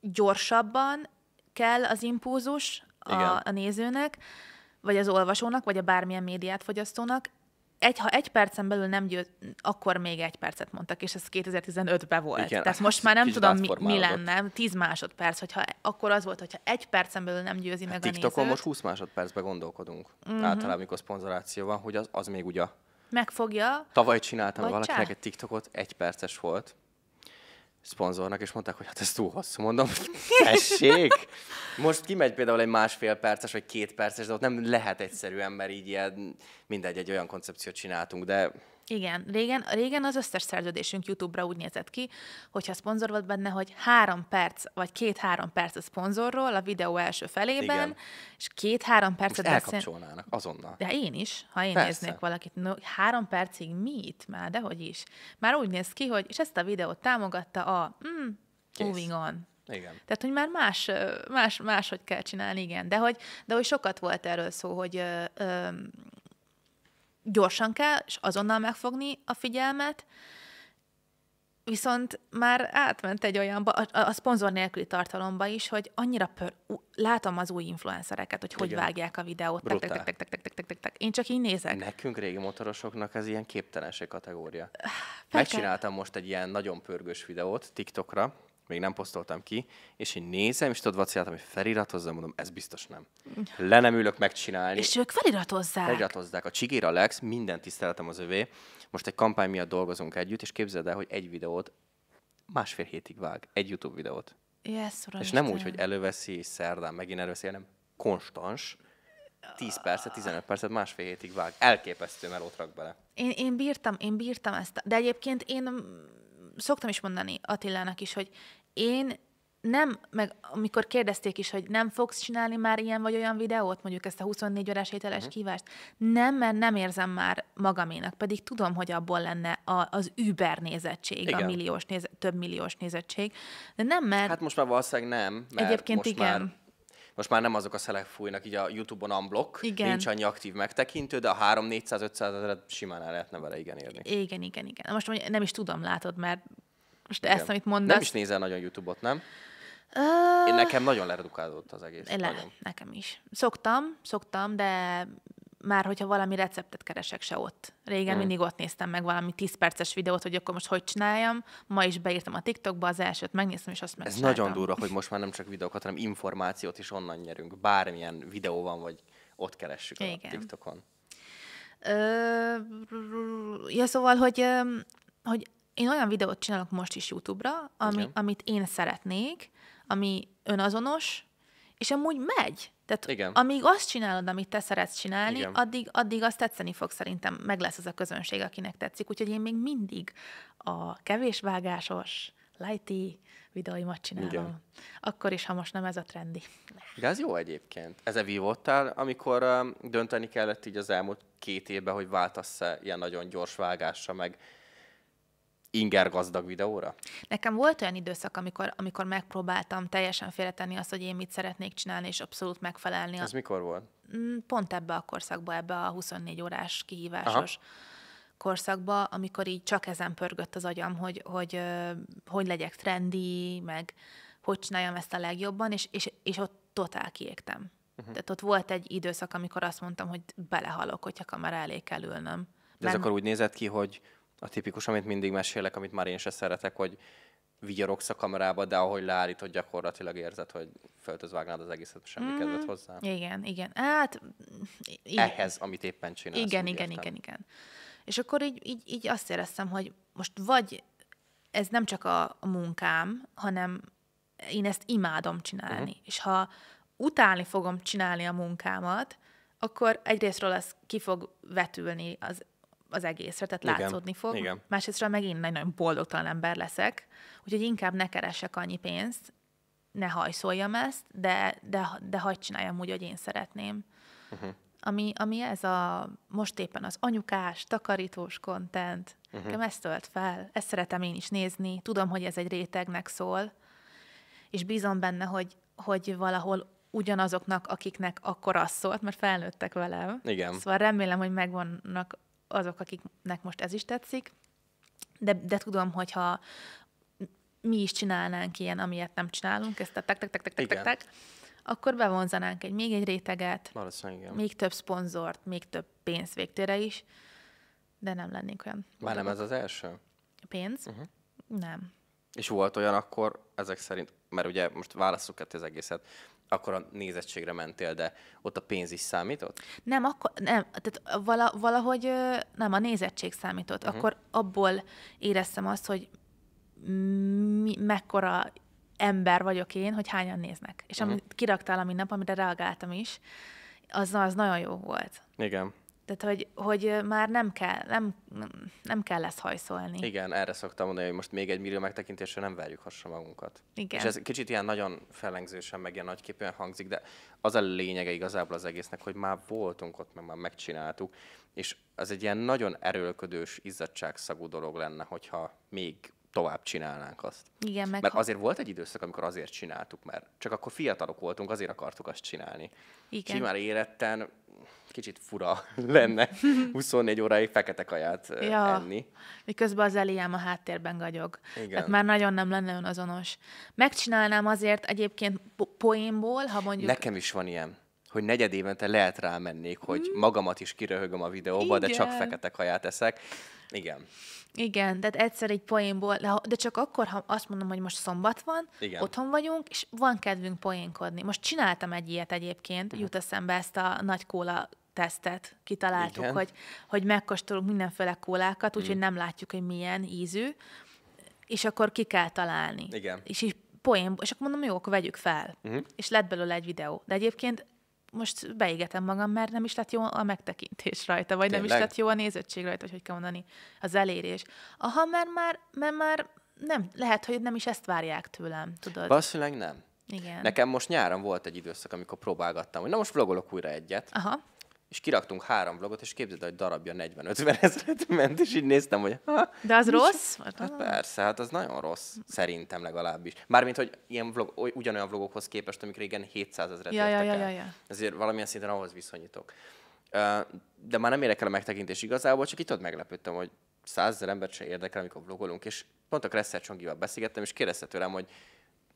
S2: gyorsabban kell az impulzus a, a nézőnek, vagy az olvasónak, vagy a bármilyen médiát fogyasztónak, egy, ha egy percen belül nem győz, akkor még egy percet mondtak, és ez 2015-ben volt. Igen, Tehát most már nem tudom, mi, mi lenne, 10 másodperc, hogyha akkor az volt, hogyha egy percen belül nem győzi hát meg a a TikTokon most 20
S1: másodpercben gondolkodunk. Uh-huh. Általában, amikor szponzoráció van, hogy az, az még ugye.
S2: Megfogja.
S1: Tavaly csináltam valakinek csinál? egy TikTokot, egy perces volt, szponzornak, és mondták, hogy hát ez túl hosszú, mondom, tessék! Most kimegy például egy másfél perces, vagy két perces, de ott nem lehet egyszerű ember így ilyen, mindegy, egy olyan koncepciót csináltunk, de
S2: igen, régen, régen az összes szerződésünk YouTube-ra úgy nézett ki, hogyha szponzor volt benne, hogy három perc, vagy két-három perc a szponzorról a videó első felében, Igen. és két-három percet Most beszél...
S1: elkapcsolnának azonnal. De én is, ha én Persze. néznék
S2: valakit, no, három percig mit már, dehogy is. Már úgy néz ki, hogy és ezt a videót támogatta a mm, Moving On. Igen. Tehát, hogy már más, más, máshogy kell csinálni, igen. De hogy, de hogy sokat volt erről szó, hogy ö, ö, gyorsan kell, és azonnal megfogni a figyelmet, viszont már átment egy olyanba, a, a szponzor nélküli tartalomba is, hogy annyira pör, ú, látom az új influencereket, hogy hogy Igen. vágják a videót. Tek, tek, tek, tek, tek, tek, tek, tek. Én csak így nézek.
S1: Nekünk régi motorosoknak ez ilyen képtelenség kategória.
S2: Megcsináltam
S1: most egy ilyen nagyon pörgős videót TikTokra, még nem posztoltam ki, és én nézem, és tudod, vaciáltam, hogy feliratozzam, mondom, ez biztos nem. Le nem ülök megcsinálni. És ők
S2: feliratozzák.
S1: Feliratozzák. A Csigér Alex, minden tiszteletem az övé. Most egy kampány miatt dolgozunk együtt, és képzeld el, hogy egy videót másfél hétig vág. Egy YouTube videót.
S2: Yes, uram, és nem úgy, hogy
S1: előveszi, és szerdán megint előveszi, hanem konstans. 10 percet, 15 percet, másfél hétig vág. Elképesztő melót rak bele.
S2: Én, én bírtam, én bírtam ezt. De egyébként én szoktam is mondani Attilának is, hogy én nem, meg amikor kérdezték is, hogy nem fogsz csinálni már ilyen vagy olyan videót, mondjuk ezt a 24 órás ételes uh-huh. Mhm. kívást, nem, mert nem érzem már magaménak, pedig tudom, hogy abból lenne a, az über nézettség, igen. a milliós néz, több milliós nézettség, de nem, mert... Hát
S1: most már valószínűleg nem, mert Egyébként most igen. már most már nem azok a szelek fújnak, így a YouTube-on unblock, igen. nincs annyi aktív megtekintő, de a 3-400-500 ezer simán el lehetne vele igen érni.
S2: Igen, igen, igen. Most nem is tudom, látod, mert most igen. ezt, amit mondasz... Nem is
S1: nézel nagyon YouTube-ot, nem?
S2: Uh, Én nekem
S1: nagyon leredukálódott az egész. Le,
S2: nekem is. Szoktam, szoktam, de már hogyha valami receptet keresek, se ott. Régen mm. mindig ott néztem meg valami 10 perces videót, hogy akkor most hogy csináljam. Ma is beírtam a TikTokba az elsőt, megnéztem, és azt meg. Ez nagyon
S1: durva, hogy most már nem csak videókat, hanem információt is onnan nyerünk. Bármilyen videó van, vagy ott keressük Igen. a TikTokon.
S2: ja, szóval, hogy, hogy én olyan videót csinálok most is YouTube-ra, ami, amit én szeretnék, ami önazonos, és amúgy megy. Tehát Igen. amíg azt csinálod, amit te szeretsz csinálni, Igen. addig, addig azt tetszeni fog szerintem, meg lesz az a közönség, akinek tetszik. Úgyhogy én még mindig a kevés vágásos, lighty videóimat csinálom. Igen. Akkor is, ha most nem ez a trendi.
S1: De ez jó egyébként. Ez vívottál, amikor dönteni kellett így az elmúlt két évben, hogy váltasz-e ilyen nagyon gyors vágásra, meg inger gazdag videóra?
S2: Nekem volt olyan időszak, amikor, amikor megpróbáltam teljesen félretenni azt, hogy én mit szeretnék csinálni, és abszolút megfelelni. Ez a... mikor volt? Mm, pont ebbe a korszakba, ebbe a 24 órás kihívásos Aha. korszakba, amikor így csak ezen pörgött az agyam, hogy hogy, hogy, hogy legyek trendi, meg hogy csináljam ezt a legjobban, és, és, és ott totál kiégtem. Uh-huh. Tehát ott volt egy időszak, amikor azt mondtam, hogy belehalok, hogyha kamera elé kell ülnöm. De ez Mert... akkor
S1: úgy nézett ki, hogy a tipikus, amit mindig mesélek, amit már én se szeretek, hogy vigyorogsz a kamerába, de ahogy leállítod, gyakorlatilag érzed, hogy vágnád az egészet, semmi mm, kedved hozzá. Igen,
S2: igen. Hát, igen. Ehhez,
S1: amit éppen csinálsz. Igen, igen, értem. igen,
S2: igen. És akkor így, így, így azt éreztem, hogy most vagy ez nem csak a, a munkám, hanem én ezt imádom csinálni. Uh-huh. És ha utálni fogom csinálni a munkámat, akkor egyrésztről ez ki fog vetülni az az egészre, tehát Igen. látszódni fog. Igen. Másrésztről meg én egy nagyon boldogtalan ember leszek, úgyhogy inkább ne keresek annyi pénzt, ne hajszoljam ezt, de, de, de hagyd csináljam úgy, hogy én szeretném. Uh-huh. Ami, ami ez a most éppen az anyukás, takarítós kontent, uh-huh. nekem ezt tölt fel, ezt szeretem én is nézni, tudom, hogy ez egy rétegnek szól, és bízom benne, hogy, hogy valahol ugyanazoknak, akiknek akkor az szólt, mert felnőttek velem. Igen. Szóval remélem, hogy megvannak azok, akiknek most ez is tetszik, de, de tudom, hogyha mi is csinálnánk ilyen, amilyet nem csinálunk, ezt a tek tek tek tek tek, tek, tek akkor bevonzanánk egy, még egy réteget, igen. még több szponzort, még több pénz végtére is, de nem lennénk olyan. Már nem ez az első? Pénz? Uh-huh. Nem.
S1: És volt olyan akkor, ezek szerint, mert ugye most válasszuk ketté az egészet, akkor a nézettségre mentél, de ott a pénz is számított?
S2: Nem, akkor, nem, tehát vala, valahogy nem, a nézettség számított. Uh-huh. Akkor abból éreztem azt, hogy mi, mekkora ember vagyok én, hogy hányan néznek. És uh-huh. amit mhm. kiraktál a nap, amire reagáltam is, az, az nagyon jó volt. Igen. Tehát, hogy, hogy már nem kell, nem, nem kell lesz hajszolni.
S1: Igen, erre szoktam mondani, hogy most még egy millió megtekintésre nem verjük hasra magunkat. Igen. És ez kicsit ilyen nagyon fellengzősen, meg ilyen nagyképűen hangzik, de az a lényege igazából az egésznek, hogy már voltunk ott, meg már megcsináltuk, és az egy ilyen nagyon erőlködős, izzadságszagú dolog lenne, hogyha még tovább csinálnánk azt.
S2: Igen, meg mert ha...
S1: azért volt egy időszak, amikor azért csináltuk, mert csak akkor fiatalok voltunk, azért akartuk azt csinálni. Igen. És már éretten kicsit fura lenne 24 óráig fekete kaját ja. enni.
S2: Miközben az Eliám a háttérben gagyog. Igen. Tehát már nagyon nem lenne azonos. Megcsinálnám azért egyébként po- poénból, ha mondjuk... Nekem
S1: is van ilyen hogy negyed évente lehet rámennék, hogy mm. magamat is kiröhögöm a videóba, Igen. de csak fekete kaját eszek. Igen.
S2: Igen, tehát egyszer egy poénból, de, de csak akkor, ha azt mondom, hogy most szombat van, Igen. otthon vagyunk, és van kedvünk poénkodni. Most csináltam egy ilyet egyébként, uh-huh. jut eszembe ezt a nagy kóla tesztet kitaláltuk, Igen. hogy, hogy megkóstolunk mindenféle kólákat, úgyhogy hmm. nem látjuk, hogy milyen ízű, és akkor ki kell találni. Igen. És így poén, és akkor mondom, jó, akkor vegyük fel. Mm. És lett belőle egy videó. De egyébként most beégetem magam, mert nem is lett jó a megtekintés rajta, vagy Tényleg? nem is lett jó a nézettség rajta, hogy kell mondani, az elérés. Aha, mert már, mert már nem, lehet, hogy nem is ezt várják tőlem, tudod? Valószínűleg nem. Igen. Nekem
S1: most nyáron volt egy időszak, amikor próbálgattam, hogy na most vlogolok újra egyet. Aha és kiraktunk három vlogot, és képzeld, hogy darabja 40-50 ezeret ment, és így néztem, hogy...
S2: Ha, De az rossz? Hát ah.
S1: persze, hát az nagyon rossz, szerintem legalábbis. Mármint, hogy ilyen vlog, ugyanolyan vlogokhoz képest, amik régen 700 ezeret ja, ja, ja, ja, ja. Ezért valamilyen szinten ahhoz viszonyítok. De már nem érdekel a megtekintés igazából, csak itt ott meglepődtem, hogy százezer embert se érdekel, amikor vlogolunk, és pont a Kresszer Csongival beszélgettem, és kérdezte tőlem, hogy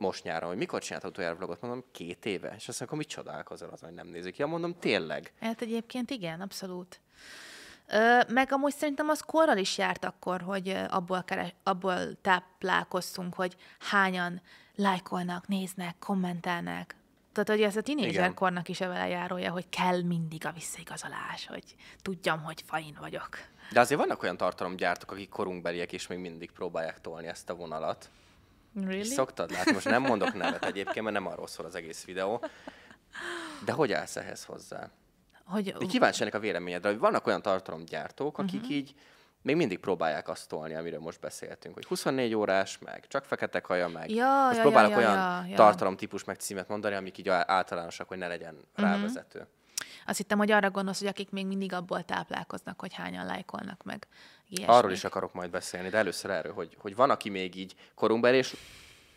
S1: most nyáron, hogy mikor csinált utoljára vlogot, mondom, két éve. És azt mondom, mit csodálkozol az, hogy nem nézik. Ja, mondom, tényleg.
S2: Hát egyébként igen, abszolút. Ö, meg amúgy szerintem az korral is járt akkor, hogy abból, keres, abból táplálkoztunk, hogy hányan lájkolnak, néznek, kommentelnek. Tehát, hogy ez a tinédzserkornak is a járója, hogy kell mindig a visszaigazolás, hogy tudjam, hogy fain vagyok.
S1: De azért vannak olyan tartalomgyártók, akik korunkbeliek, és még mindig próbálják tolni ezt a vonalat.
S2: Really? Szoktad látni, most nem mondok nevet egyébként,
S1: mert nem arról szól az egész videó. De hogy állsz ehhez hozzá? Hogy... De kíváncsi ennek a véleményedre, hogy vannak olyan tartalomgyártók, akik uh-huh. így még mindig próbálják azt tolni, amiről most beszéltünk, hogy 24 órás, meg csak fekete kaja, meg ja, most ja, próbálok ja, olyan ja, ja. tartalomtípus, meg címet mondani, amik így általánosak, hogy ne legyen uh-huh. rávezető.
S2: Azt hittem, hogy arra gondolsz, hogy akik még mindig abból táplálkoznak, hogy hányan lájkolnak meg Ilyesmi. Arról is
S1: akarok majd beszélni, de először erről, hogy, hogy van, aki még így korumber, és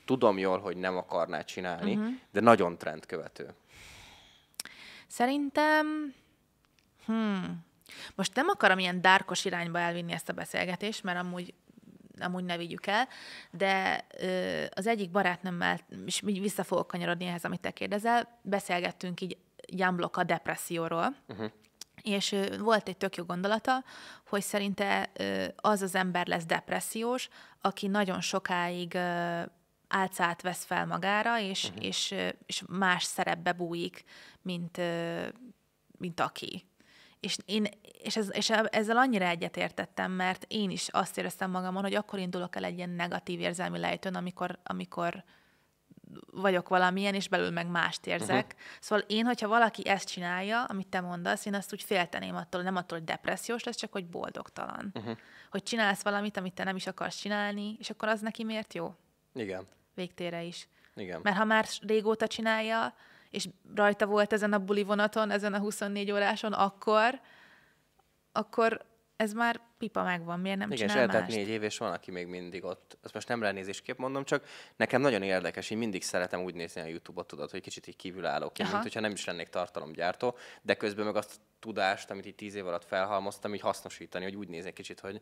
S1: tudom jól, hogy nem akarná csinálni, uh-huh. de nagyon trendkövető.
S2: Szerintem... Hmm. Most nem akarom ilyen dárkos irányba elvinni ezt a beszélgetést, mert amúgy amúgy ne vigyük el, de ö, az egyik barátnőmmel, és így vissza fogok kanyarodni ehhez, amit te kérdezel, beszélgettünk így jámblok a depresszióról, uh-huh. És volt egy tök jó gondolata, hogy szerinte az az ember lesz depressziós, aki nagyon sokáig álcát vesz fel magára, és, uh-huh. és, és más szerepbe bújik, mint, mint aki. És, én, és, ez, és ezzel annyira egyetértettem, mert én is azt éreztem magamon, hogy akkor indulok el egy ilyen negatív érzelmi lejtőn, amikor, amikor vagyok valamilyen, és belül meg mást érzek. Uh-huh. Szóval én, hogyha valaki ezt csinálja, amit te mondasz, én azt úgy félteném attól, nem attól, hogy depressziós lesz, csak hogy boldogtalan. Uh-huh. Hogy csinálsz valamit, amit te nem is akarsz csinálni, és akkor az neki miért jó? Igen. Végtére is. Igen. Mert ha már régóta csinálja, és rajta volt ezen a buli vonaton, ezen a 24 óráson, akkor, akkor ez már pipa megvan, miért nem Igen, csinál és négy
S1: év, és van, aki még mindig ott. Ezt most nem lenézésképp mondom, csak nekem nagyon érdekes, én mindig szeretem úgy nézni a YouTube-ot, tudod, hogy kicsit így én, mint hogyha nem is lennék tartalomgyártó, de közben meg azt tudást, amit itt tíz év alatt felhalmoztam, így hasznosítani, hogy úgy nézek kicsit, hogy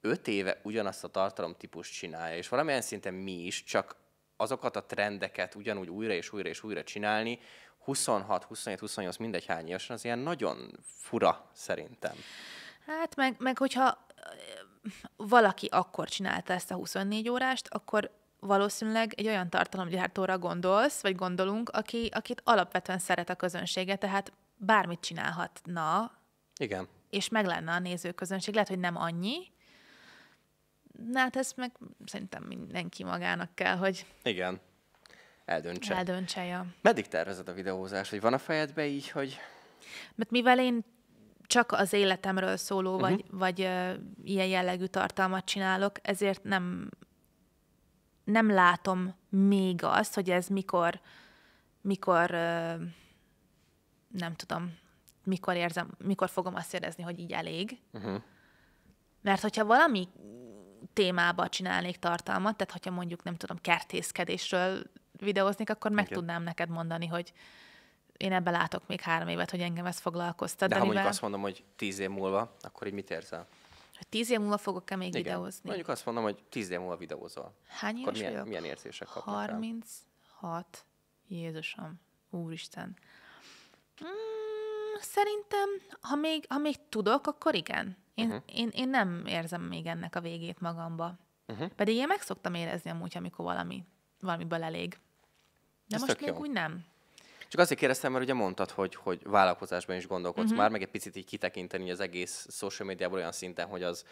S1: öt éve ugyanazt a tartalomtípust csinálja, és valamilyen szinten mi is, csak azokat a trendeket ugyanúgy újra és újra és újra csinálni, 26, 27, 28, mindegy hány az ilyen nagyon fura szerintem.
S2: Hát meg, meg hogyha valaki akkor csinálta ezt a 24 órást, akkor valószínűleg egy olyan tartalomgyártóra gondolsz, vagy gondolunk, aki, akit alapvetően szeret a közönsége, tehát bármit csinálhatna. Igen. És meg lenne a nézőközönség. Lehet, hogy nem annyi, Na hát ezt meg szerintem mindenki magának kell, hogy...
S1: Igen. Eldöntse. Eldöntse, ja. Meddig tervezed a videózás? Hogy van a fejedbe így, hogy...
S2: Mert mivel én csak az életemről szóló, uh-huh. vagy, vagy ö, ilyen jellegű tartalmat csinálok, ezért nem, nem látom még azt, hogy ez mikor, mikor ö, nem tudom, mikor érzem, mikor fogom azt érezni, hogy így elég. Uh-huh. Mert hogyha valami témába csinálnék tartalmat, tehát hogyha mondjuk, nem tudom, kertészkedésről videóznék, akkor meg Igen. tudnám neked mondani, hogy én ebben látok még három évet, hogy engem ez foglalkoztat. De, de ha mivel... mondjuk azt
S1: mondom, hogy tíz év múlva, akkor így mit érzel?
S2: Hogy tíz év múlva fogok-e még Igen. videózni? Mondjuk
S1: azt mondom, hogy tíz év múlva videózol. Hány éves milyen, vagyok? milyen érzések kapnak
S2: 36. Jézusom. Úristen. Mm, szerintem, ha még, ha még tudok, akkor igen. Én, uh-huh. én, én nem érzem még ennek a végét magamba. Uh-huh. Pedig én meg szoktam érezni amúgy, amikor valami, valamiből elég. De Ez most még jó. úgy nem.
S1: Csak azért kérdeztem, mert ugye mondtad, hogy, hogy vállalkozásban is gondolkodsz uh-huh. már, meg egy picit így kitekinteni az egész social médiából olyan szinten, hogy az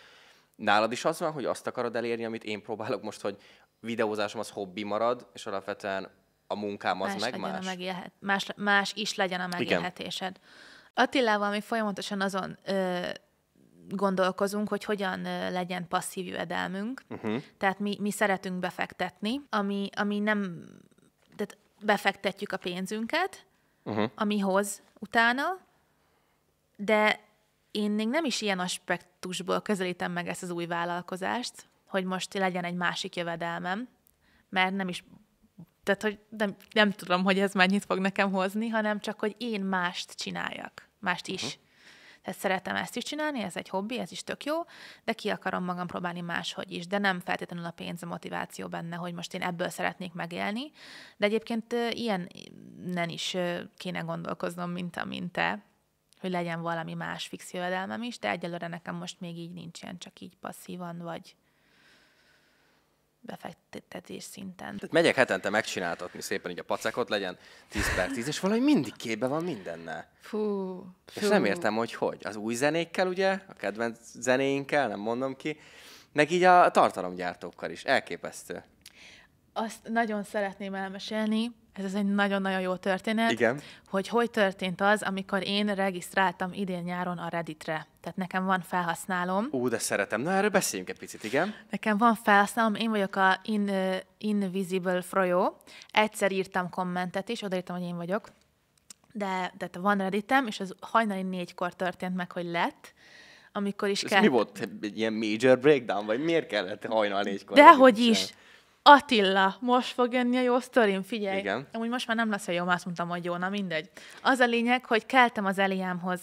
S1: nálad is az van, hogy azt akarod elérni, amit én próbálok most, hogy videózásom az hobbi marad, és alapvetően a munkám az más meg más. A
S2: megélhet, más. Más is legyen a megélhetésed. Igen. Attilával mi folyamatosan azon ö, gondolkozunk, hogy hogyan ö, legyen passzív jövedelmünk. Uh-huh. Tehát mi, mi szeretünk befektetni, ami, ami nem befektetjük a pénzünket, uh-huh. ami hoz utána, de én még nem is ilyen aspektusból közelítem meg ezt az új vállalkozást, hogy most legyen egy másik jövedelmem, mert nem is, tehát hogy nem, nem tudom, hogy ez mennyit fog nekem hozni, hanem csak, hogy én mást csináljak, mást is. Uh-huh. Tehát szeretem ezt is csinálni, ez egy hobbi, ez is tök jó, de ki akarom magam próbálni máshogy is, de nem feltétlenül a pénz a motiváció benne, hogy most én ebből szeretnék megélni, de egyébként ilyen nem is kéne gondolkoznom, mint amint te, hogy legyen valami más fix jövedelmem is, de egyelőre nekem most még így nincs csak így passzívan, vagy befektetés szinten. Tehát megyek
S1: hetente megcsináltatni szépen így a pacekot, legyen 10 per 10, és valahogy mindig képbe van mindennel.
S2: Fú, fú. És nem értem,
S1: hogy hogy. Az új zenékkel ugye, a kedvenc zenéinkkel, nem mondom ki, meg így a tartalomgyártókkal is. Elképesztő.
S2: Azt nagyon szeretném elmesélni, ez egy nagyon-nagyon jó történet, Igen. hogy hogy történt az, amikor én regisztráltam idén nyáron a Redditre. Tehát nekem van felhasználom.
S1: Ú, de szeretem. Na, erről beszéljünk egy picit, igen.
S2: Nekem van felhasználom, én vagyok a In, uh, Invisible Froyo. Egyszer írtam kommentet is, odaírtam, hogy én vagyok. De, de van Redditem, és az hajnali négykor történt meg, hogy lett amikor is Ez kell... mi volt?
S1: Egy ilyen major breakdown? Vagy miért kellett hajnal négykor? Dehogy is!
S2: Attila, most fog jönni a jó sztorim, figyelj. Igen. Amúgy most már nem lesz a jó, azt mondtam, hogy jó, na mindegy. Az a lényeg, hogy keltem az Eliámhoz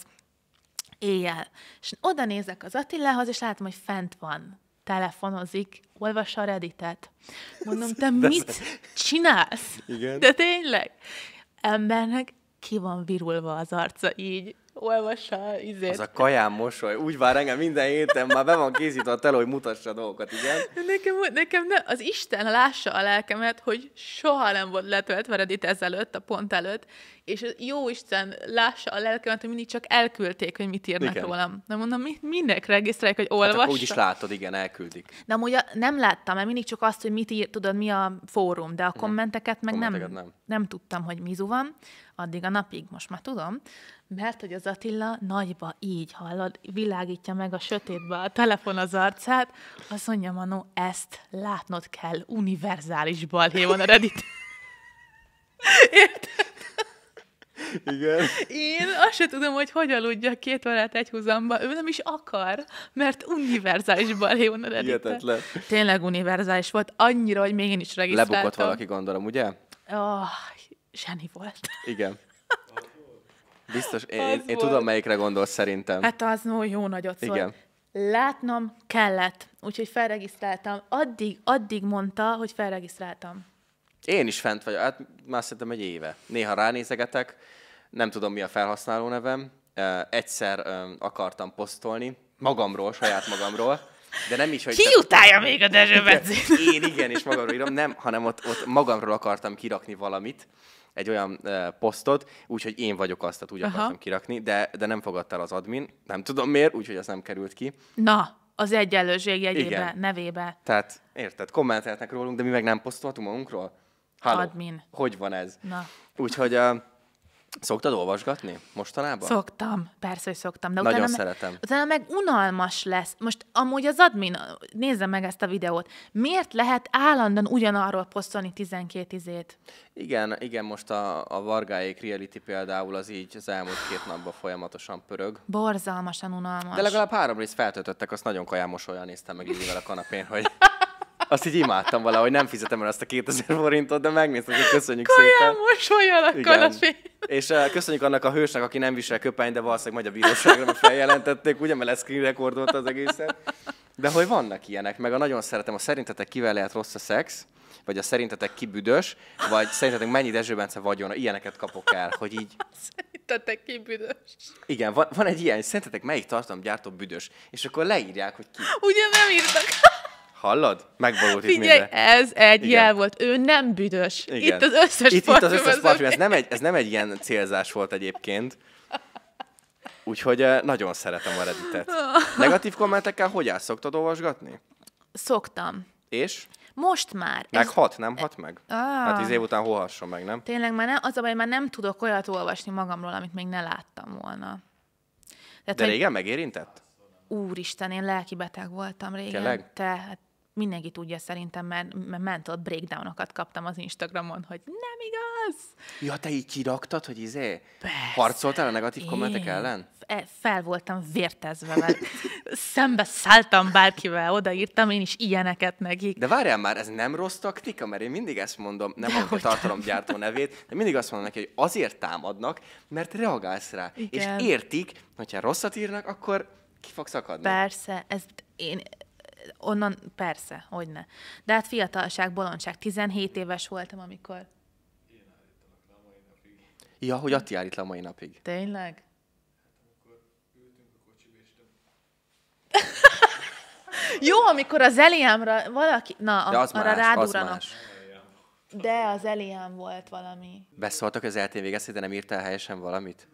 S2: éjjel, és oda nézek az Attilához, és látom, hogy fent van telefonozik, olvas a Redditet. Mondom, te mit csinálsz? Igen. De tényleg? Embernek ki van virulva az arca így olvassa, izért. Az a
S1: kaján mosoly, úgy vár engem minden héten, már be van készítve a tele, hogy mutassa a dolgokat, igen?
S2: Nekem, nekem ne, az Isten lássa a lelkemet, hogy soha nem volt letöltve Reddit ezelőtt, a pont előtt, és az jó Isten lássa a lelkemet, hogy mindig csak elküldték, hogy mit írnak igen. rólam. Na mondom, mi, minek regisztrálják, hogy hát olvassa? Hát úgy is látod,
S1: igen, elküldik.
S2: De amúgy a, nem láttam, mert mindig csak azt, hogy mit ír, tudod, mi a fórum, de a mhm. kommenteket meg kommenteket nem, nem. nem tudtam, hogy mizu van addig a napig, most már tudom, mert hogy az Attila nagyba így hallod, világítja meg a sötétbe a telefon az arcát, azt mondja, Manu, ezt látnod kell, univerzális balhé van a Reddit.
S1: Érted? Igen.
S2: Én azt sem tudom, hogy hogy aludja két órát egy húzamba. Ő nem is akar, mert univerzális balé van a Hihetetlen. Tényleg univerzális volt, annyira, hogy még én is regisztráltam. Lebukott valaki,
S1: gondolom, ugye?
S2: Oh, zseni volt.
S1: Igen. Biztos, én, én, én tudom, melyikre gondolsz szerintem. Hát
S2: az no, jó nagyot szól. Igen. Látnom kellett, úgyhogy felregisztráltam. Addig, addig mondta, hogy felregisztráltam.
S1: Én is fent vagyok, hát már szerintem egy éve. Néha ránézegetek, nem tudom mi a felhasználó nevem. Egyszer akartam posztolni, magamról, saját magamról, de nem is, hogy... Ki
S2: utálja te... még a Dezső
S1: Én igen, és magamról írom, nem, hanem ott, ott magamról akartam kirakni valamit, egy olyan uh, posztot, úgyhogy én vagyok azt, tehát úgy Aha. akartam kirakni, de, de nem fogadta el az admin, nem tudom miért, úgyhogy az nem került ki.
S2: Na, az egyenlőség jegyében, nevébe.
S1: Tehát, érted, kommentelhetnek rólunk, de mi meg nem posztoltunk magunkról?
S2: Halló, Admin.
S1: hogy van ez? Na. Úgyhogy... Uh, Szoktad olvasgatni mostanában?
S2: Szoktam, persze, hogy szoktam. De Nagyon utána szeretem. Meg, utána meg unalmas lesz. Most amúgy az admin, nézze meg ezt a videót, miért lehet állandóan ugyanarról posztolni 12 izét?
S1: Igen, igen, most a, a Vargáék reality például az így az elmúlt két napban folyamatosan pörög.
S2: Borzalmasan unalmas. De legalább
S1: három részt feltöltöttek, azt nagyon kajámos olyan néztem meg így a kanapén, hogy azt így imádtam valahogy, nem fizetem el azt a 2000 forintot, de megnéztem, hogy köszönjük Kaján, szépen.
S2: mosolyalak, Igen.
S1: És uh, köszönjük annak a hősnek, aki nem visel köpány, de valószínűleg megy a bíróságra, most feljelentették, ugye, mert lesz record volt az egészet. De hogy vannak ilyenek, meg a nagyon szeretem, a szerintetek kivel lehet rossz a szex, vagy a szerintetek kibüdös, vagy szerintetek mennyi Dezső Bence vagyona, ilyeneket kapok el, hogy így...
S2: Szerintetek kibüdös.
S1: Igen, van, van egy ilyen, szerintetek melyik tartalomgyártó büdös, és akkor leírják, hogy
S2: ki. Ugye nem írtak.
S1: Hallod? Megborult itt Figyelj, minden.
S2: ez egy Igen. jel volt. Ő nem büdös. Igen. Itt az összes itt, Itt az összes parfüm. Ez
S1: nem, egy, ez nem egy ilyen célzás volt egyébként. Úgyhogy nagyon szeretem a Redditet. Negatív kommentekkel hogy állsz? Szoktad olvasgatni?
S2: Szoktam. És? Most már. Meg ez...
S1: hat, nem hat meg? Ah. Hát tíz év után hohasson meg, nem?
S2: Tényleg már nem, az a baj, már nem tudok olyat olvasni magamról, amit még ne láttam volna. Tehát, De hogy... régen
S1: megérintett?
S2: Úristen, én beteg voltam régen. Tényleg? Te, hát mindenki tudja szerintem, mert, mert mental breakdownokat kaptam az Instagramon, hogy nem
S1: igaz. Ja, te így kiraktad, hogy izé? Persze. Harcoltál a negatív Én kommentek ellen?
S2: Fel voltam vértezve, mert szembe szálltam bárkivel, odaírtam én is ilyeneket nekik.
S1: De várjál már, ez nem rossz taktika, mert én mindig ezt mondom, nem de a tartalomgyártó nevét, de mindig azt mondom neki, hogy azért támadnak, mert reagálsz rá. Igen. És értik, hogyha rosszat írnak, akkor ki fog szakadni. Persze,
S2: ez én onnan persze, hogy ne. De hát fiatalság, bolondság. 17 éves voltam, amikor...
S1: a mai napig. Ja, hogy Atti állít le a mai napig.
S2: Tényleg? Hát, Jó, amikor az Eliámra valaki... Na, a, De az arra rádúranak. De az Eliám volt valami.
S1: Beszóltak az eltén végeztél, de nem írtál helyesen valamit?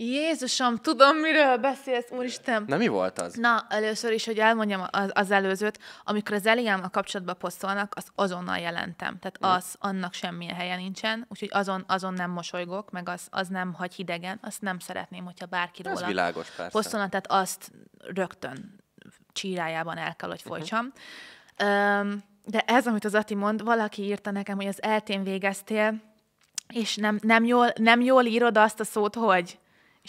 S2: Jézusom, tudom, miről beszélsz, úristen. Na, mi volt az? Na, először is, hogy elmondjam az, az előzőt, amikor az a kapcsolatban posztolnak, az azonnal jelentem. Tehát mm. az, annak semmilyen helye nincsen, úgyhogy azon, azon nem mosolygok, meg az, az nem hagy hidegen, azt nem szeretném, hogyha bárki róla Ez világos, persze. posztolna, tehát azt rögtön csírájában el kell, hogy mhm. folytsam. Uh-huh. Um, de ez, amit az Ati mond, valaki írta nekem, hogy az eltén végeztél, és nem, nem, jól, nem jól írod azt a szót, hogy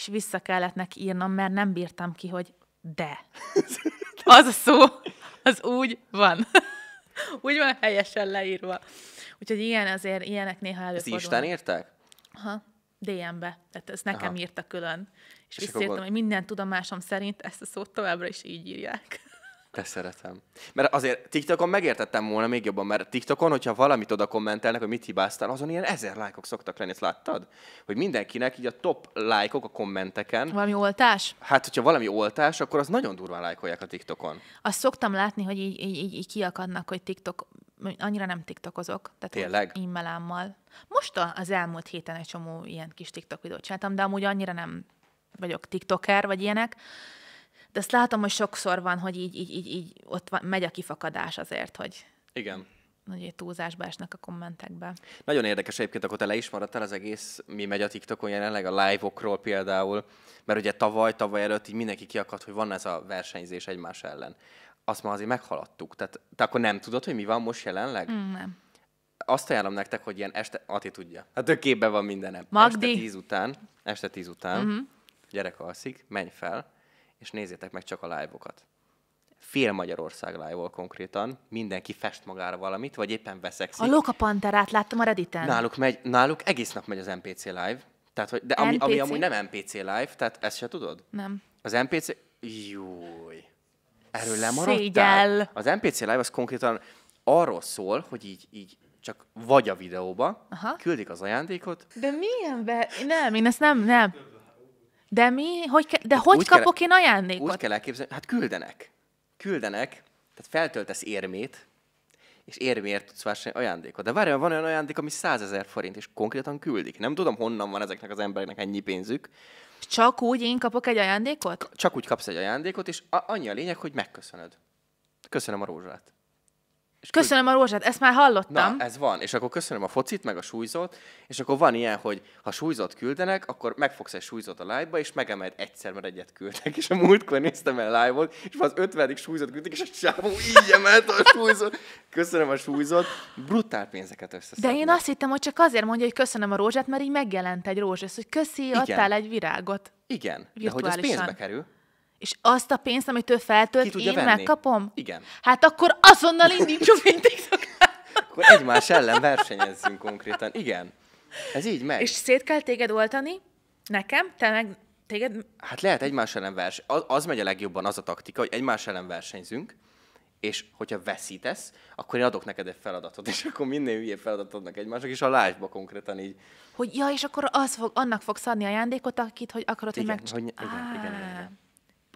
S2: és vissza kellett neki írnom, mert nem bírtam ki, hogy de. Az a szó, az úgy van. úgy van helyesen leírva. Úgyhogy ilyen azért, ilyenek néha előfordulnak. Ezt Isten írták? Aha, DM-be. Tehát ez nekem Aha. írta külön. És, és visszaírtam, akkor... hogy minden tudomásom szerint ezt a szót továbbra is így írják.
S1: De szeretem. Mert azért TikTokon megértettem volna még jobban, mert TikTokon, hogyha valamit oda kommentelnek, hogy mit hibáztál, azon ilyen ezer lájkok szoktak lenni, ezt láttad? Hogy mindenkinek így a top lájkok a kommenteken. Valami oltás? Hát, hogyha valami oltás, akkor az nagyon durván lájkolják a TikTokon.
S2: Azt szoktam látni, hogy így, így, így kiakadnak, hogy TikTok annyira nem tiktokozok, tehát Tényleg? immelámmal. Most az elmúlt héten egy csomó ilyen kis TikTok videót csináltam, de amúgy annyira nem vagyok tiktoker, vagy ilyenek, de ezt látom, hogy sokszor van, hogy így, így, így, így ott van, megy a kifakadás azért, hogy... Igen nagy túlzásba esnek a kommentekbe.
S1: Nagyon érdekes egyébként, akkor te le is maradtál az egész, mi megy a TikTokon jelenleg, a live-okról például, mert ugye tavaly, tavaly előtt így mindenki kiakadt, hogy van ez a versenyzés egymás ellen. Azt már azért meghaladtuk. Tehát te akkor nem tudod, hogy mi van most jelenleg? Mm, nem. Azt ajánlom nektek, hogy ilyen este, Ati tudja, hát ő van mindenem. Magdi. Este tíz után, este tíz után, mm-hmm. gyerek alszik, menj fel, és nézzétek meg csak a live-okat. Fél Magyarország live konkrétan, mindenki fest magára valamit, vagy éppen veszekszik. A Loka
S2: Panterát láttam a Redditen. Náluk,
S1: megy, náluk egész nap megy az NPC live, tehát, hogy, de ami, NPC? ami amúgy nem NPC live, tehát ezt se tudod? Nem. Az NPC... Júj!
S2: Erről lemaradtál? Szégyel.
S1: Az NPC live az konkrétan arról szól, hogy így, így csak vagy a videóba, Aha. küldik az ajándékot.
S2: De milyen be... Nem, én ezt nem, nem. De mi? Hogy ke- de hát hogy kapok kell, én ajándékot? Úgy
S1: kell elképzelni, hát küldenek. Küldenek, tehát feltöltesz érmét, és érmért tudsz vásárolni ajándékot. De várjál, van olyan ajándék, ami 100 ezer forint, és konkrétan küldik. Nem tudom, honnan van ezeknek az embereknek ennyi pénzük.
S2: Csak úgy én kapok egy ajándékot?
S1: Csak úgy kapsz egy ajándékot, és annyi a lényeg, hogy megköszönöd. Köszönöm a rózsát. És köszönöm a rózsát, ezt már hallottam. Na, ez van. És akkor köszönöm a focit, meg a súlyzót, és akkor van ilyen, hogy ha súlyzót küldenek, akkor megfogsz egy súlyzót a live-ba, és megemeld egyszer, mert egyet küldtek. És a múltkor néztem el live-ot, és az ötvenedik súlyzót küldtek, és a csávó így emelt a súlyzót. Köszönöm a súlyzót. Brutál pénzeket összeszednek. De én
S2: azt hittem, hogy csak azért mondja, hogy köszönöm a rózsát, mert így megjelent egy rózsa, hogy köszi, Igen. adtál egy virágot.
S1: Igen, de hogy az pénzbe kerül
S2: és azt a pénzt, amit ő feltölt, én venni? megkapom? Igen. Hát akkor azonnal indítsuk mint tiktok
S1: Akkor egymás ellen versenyezzünk konkrétan. Igen. Ez így megy. És
S2: szét kell téged oltani, nekem, te meg téged...
S1: Hát lehet egymás ellen verseny. Az, az megy a legjobban, az a taktika, hogy egymás ellen versenyzünk, és hogyha veszítesz, akkor én adok neked egy feladatot, és akkor minél hülyebb feladatot adnak egymásnak, és a live konkrétan így.
S2: Hogy ja, és akkor az fog, annak fogsz adni ajándékot, akit, hogy akarod, igen, hogy meg... Hogy, igen, igen, igen, igen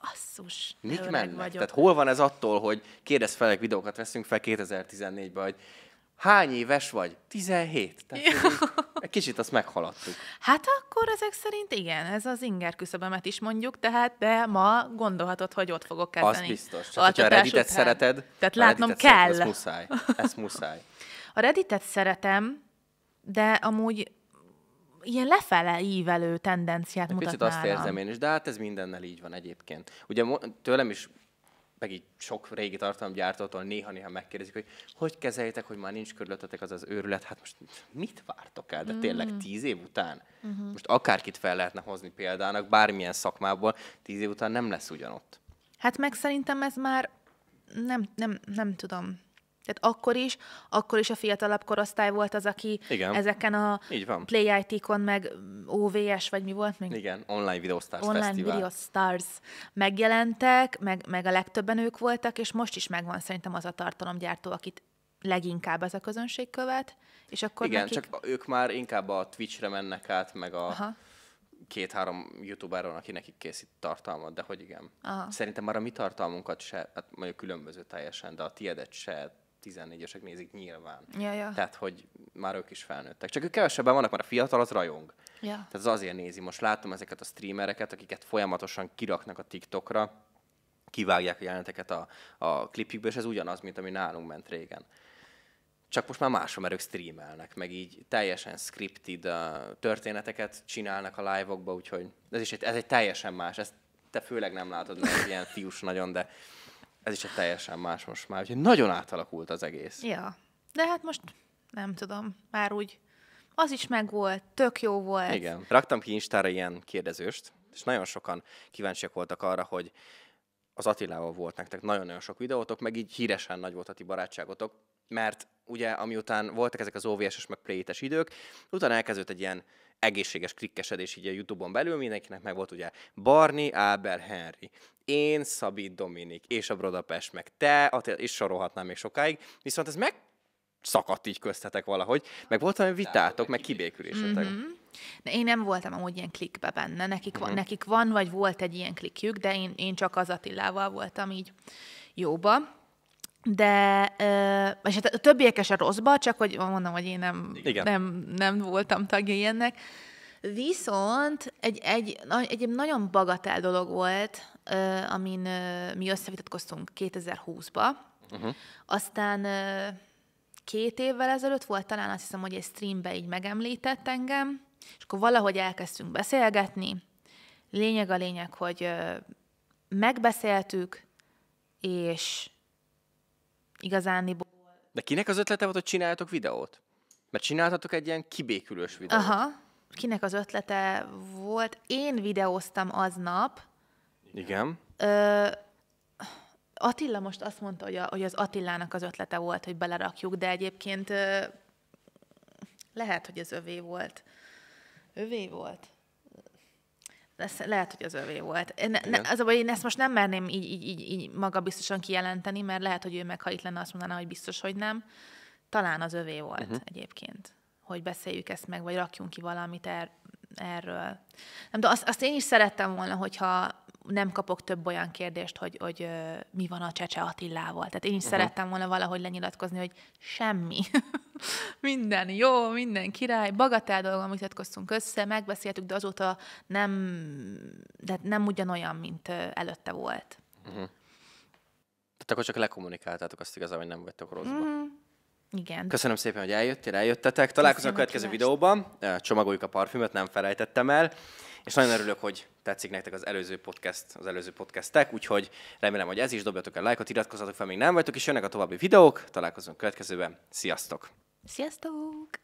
S2: basszus, Mik mennek? Vagyok. Tehát hol
S1: van ez attól, hogy kérdez fel, videókat veszünk fel 2014-ben, hogy hány éves vagy? 17. Tehát egy kicsit azt meghaladtuk.
S2: Hát akkor ezek szerint igen, ez az inger küszöbemet is mondjuk, tehát de ma gondolhatod, hogy ott fogok kezdeni. Az biztos. Csak hogyha a reddit szereted, tehát látnom reddit kell. Szereted, ez muszáj.
S1: Ez muszáj.
S2: A reddit szeretem, de amúgy ilyen lefele ívelő tendenciát mutat Picit azt érzem én
S1: is, de hát ez mindennel így van egyébként. Ugye tőlem is meg így sok régi tartalomgyártótól néha-néha megkérdezik, hogy hogy kezeljétek, hogy már nincs körülöttetek az az őrület, hát most mit vártok el, de mm. tényleg tíz év után? Mm-hmm. Most akárkit fel lehetne hozni példának, bármilyen szakmából, tíz év után nem lesz ugyanott.
S2: Hát meg szerintem ez már nem, nem, nem tudom. Tehát akkor is, akkor is a fiatalabb korosztály volt az, aki Igen. ezeken a Így van. Play it meg OVS, vagy mi volt még?
S1: Igen, Online Video Stars Online Festival. Video
S2: Stars megjelentek, meg, meg a legtöbben ők voltak, és most is megvan szerintem az a tartalomgyártó, akit leginkább ez a közönség követ, és akkor Igen, nekik...
S1: csak ők már inkább a Twitch-re mennek át, meg a... Aha két-három youtuber van, aki nekik készít tartalmat, de hogy igen. Aha. Szerintem már a mi tartalmunkat se, hát mondjuk különböző teljesen, de a tiedet se 14-esek nézik nyilván. Ja, ja. Tehát, hogy már ők is felnőttek. Csak ők kevesebben vannak, mert a fiatal az rajong. Ja. Tehát az azért nézi. Most látom ezeket a streamereket, akiket folyamatosan kiraknak a TikTokra, kivágják a jeleneteket a, a klipjükből, és ez ugyanaz, mint ami nálunk ment régen csak most már máshol, mert ők streamelnek, meg így teljesen scripted uh, történeteket csinálnak a live-okba, úgyhogy ez is egy, ez egy teljesen más, ezt te főleg nem látod, mert ilyen fiús nagyon, de ez is egy teljesen más most már, úgyhogy nagyon átalakult az egész.
S2: Ja, de hát most nem tudom, már úgy az is meg volt, tök jó volt. Igen.
S1: Raktam ki Instára ilyen kérdezőst, és nagyon sokan kíváncsiak voltak arra, hogy az Attilával volt nektek nagyon-nagyon sok videótok, meg így híresen nagy volt a ti barátságotok, mert ugye amiután voltak ezek az OVS-es meg idők, utána elkezdődött egy ilyen egészséges klikkesedés így a Youtube-on belül, mindenkinek meg volt ugye Barni, Ábel, Henry, én, Szabi, Dominik, és a Brodapest, meg te, Attila, és sorolhatnám még sokáig, viszont ez meg szakadt így köztetek valahogy, meg volt valami vitátok, meg kibékülésetek. Mm-hmm.
S2: De én nem voltam amúgy ilyen klikbe benne, nekik, mm van, nekik van, vagy volt egy ilyen klikjük, de én, én csak az Attilával voltam így jóba de, és hát a többiek se rosszba, csak hogy mondom, hogy én nem, nem, nem voltam tagja ilyennek. Viszont egy, egy, egy nagyon bagatel dolog volt, amin mi összevitatkoztunk 2020-ba. Uh-huh. Aztán két évvel ezelőtt volt talán, azt hiszem, hogy egy streambe így megemlített engem, és akkor valahogy elkezdtünk beszélgetni. Lényeg a lényeg, hogy megbeszéltük, és igazániból.
S1: De kinek az ötlete volt, hogy csináljatok videót? Mert csináltatok egy ilyen kibékülős videót.
S2: Aha. Kinek az ötlete volt? Én videóztam aznap. Igen. Ö, Attila most azt mondta, hogy, a, hogy az Attilának az ötlete volt, hogy belerakjuk, de egyébként ö, lehet, hogy az övé volt. Övé volt? Ez lehet, hogy az övé volt. Ne, ne, az a baj, én ezt most nem merném így, így, így, így magabiztosan kijelenteni, mert lehet, hogy ő meg, ha itt lenne, azt mondaná, hogy biztos, hogy nem. Talán az övé volt uh-huh. egyébként, hogy beszéljük ezt meg, vagy rakjunk ki valamit er, erről. Nem de azt, azt én is szerettem volna, hogyha nem kapok több olyan kérdést, hogy, hogy mi van a Csecse Attilával. Tehát én is uh-huh. szerettem volna valahogy lenyilatkozni, hogy semmi. minden jó, minden király, bagatell dolgon vitatkoztunk össze, megbeszéltük, de azóta nem, de nem ugyanolyan, mint előtte volt.
S1: Uh-huh. Tehát akkor csak lekommunikáltátok azt igazán, hogy nem vagytok rosszban.
S2: Uh-huh. Mhm. Igen. Köszönöm
S1: szépen, hogy eljöttél, eljöttetek. Találkozunk a következő videóban. Csomagoljuk a parfümöt, nem felejtettem el. És nagyon örülök, hogy tetszik nektek az előző podcast, az előző podcastek, úgyhogy remélem, hogy ez is, dobjatok el lájkot, iratkozzatok fel, még nem vagytok, és jönnek a további videók, találkozunk következőben. Sziasztok!
S2: Sziasztok!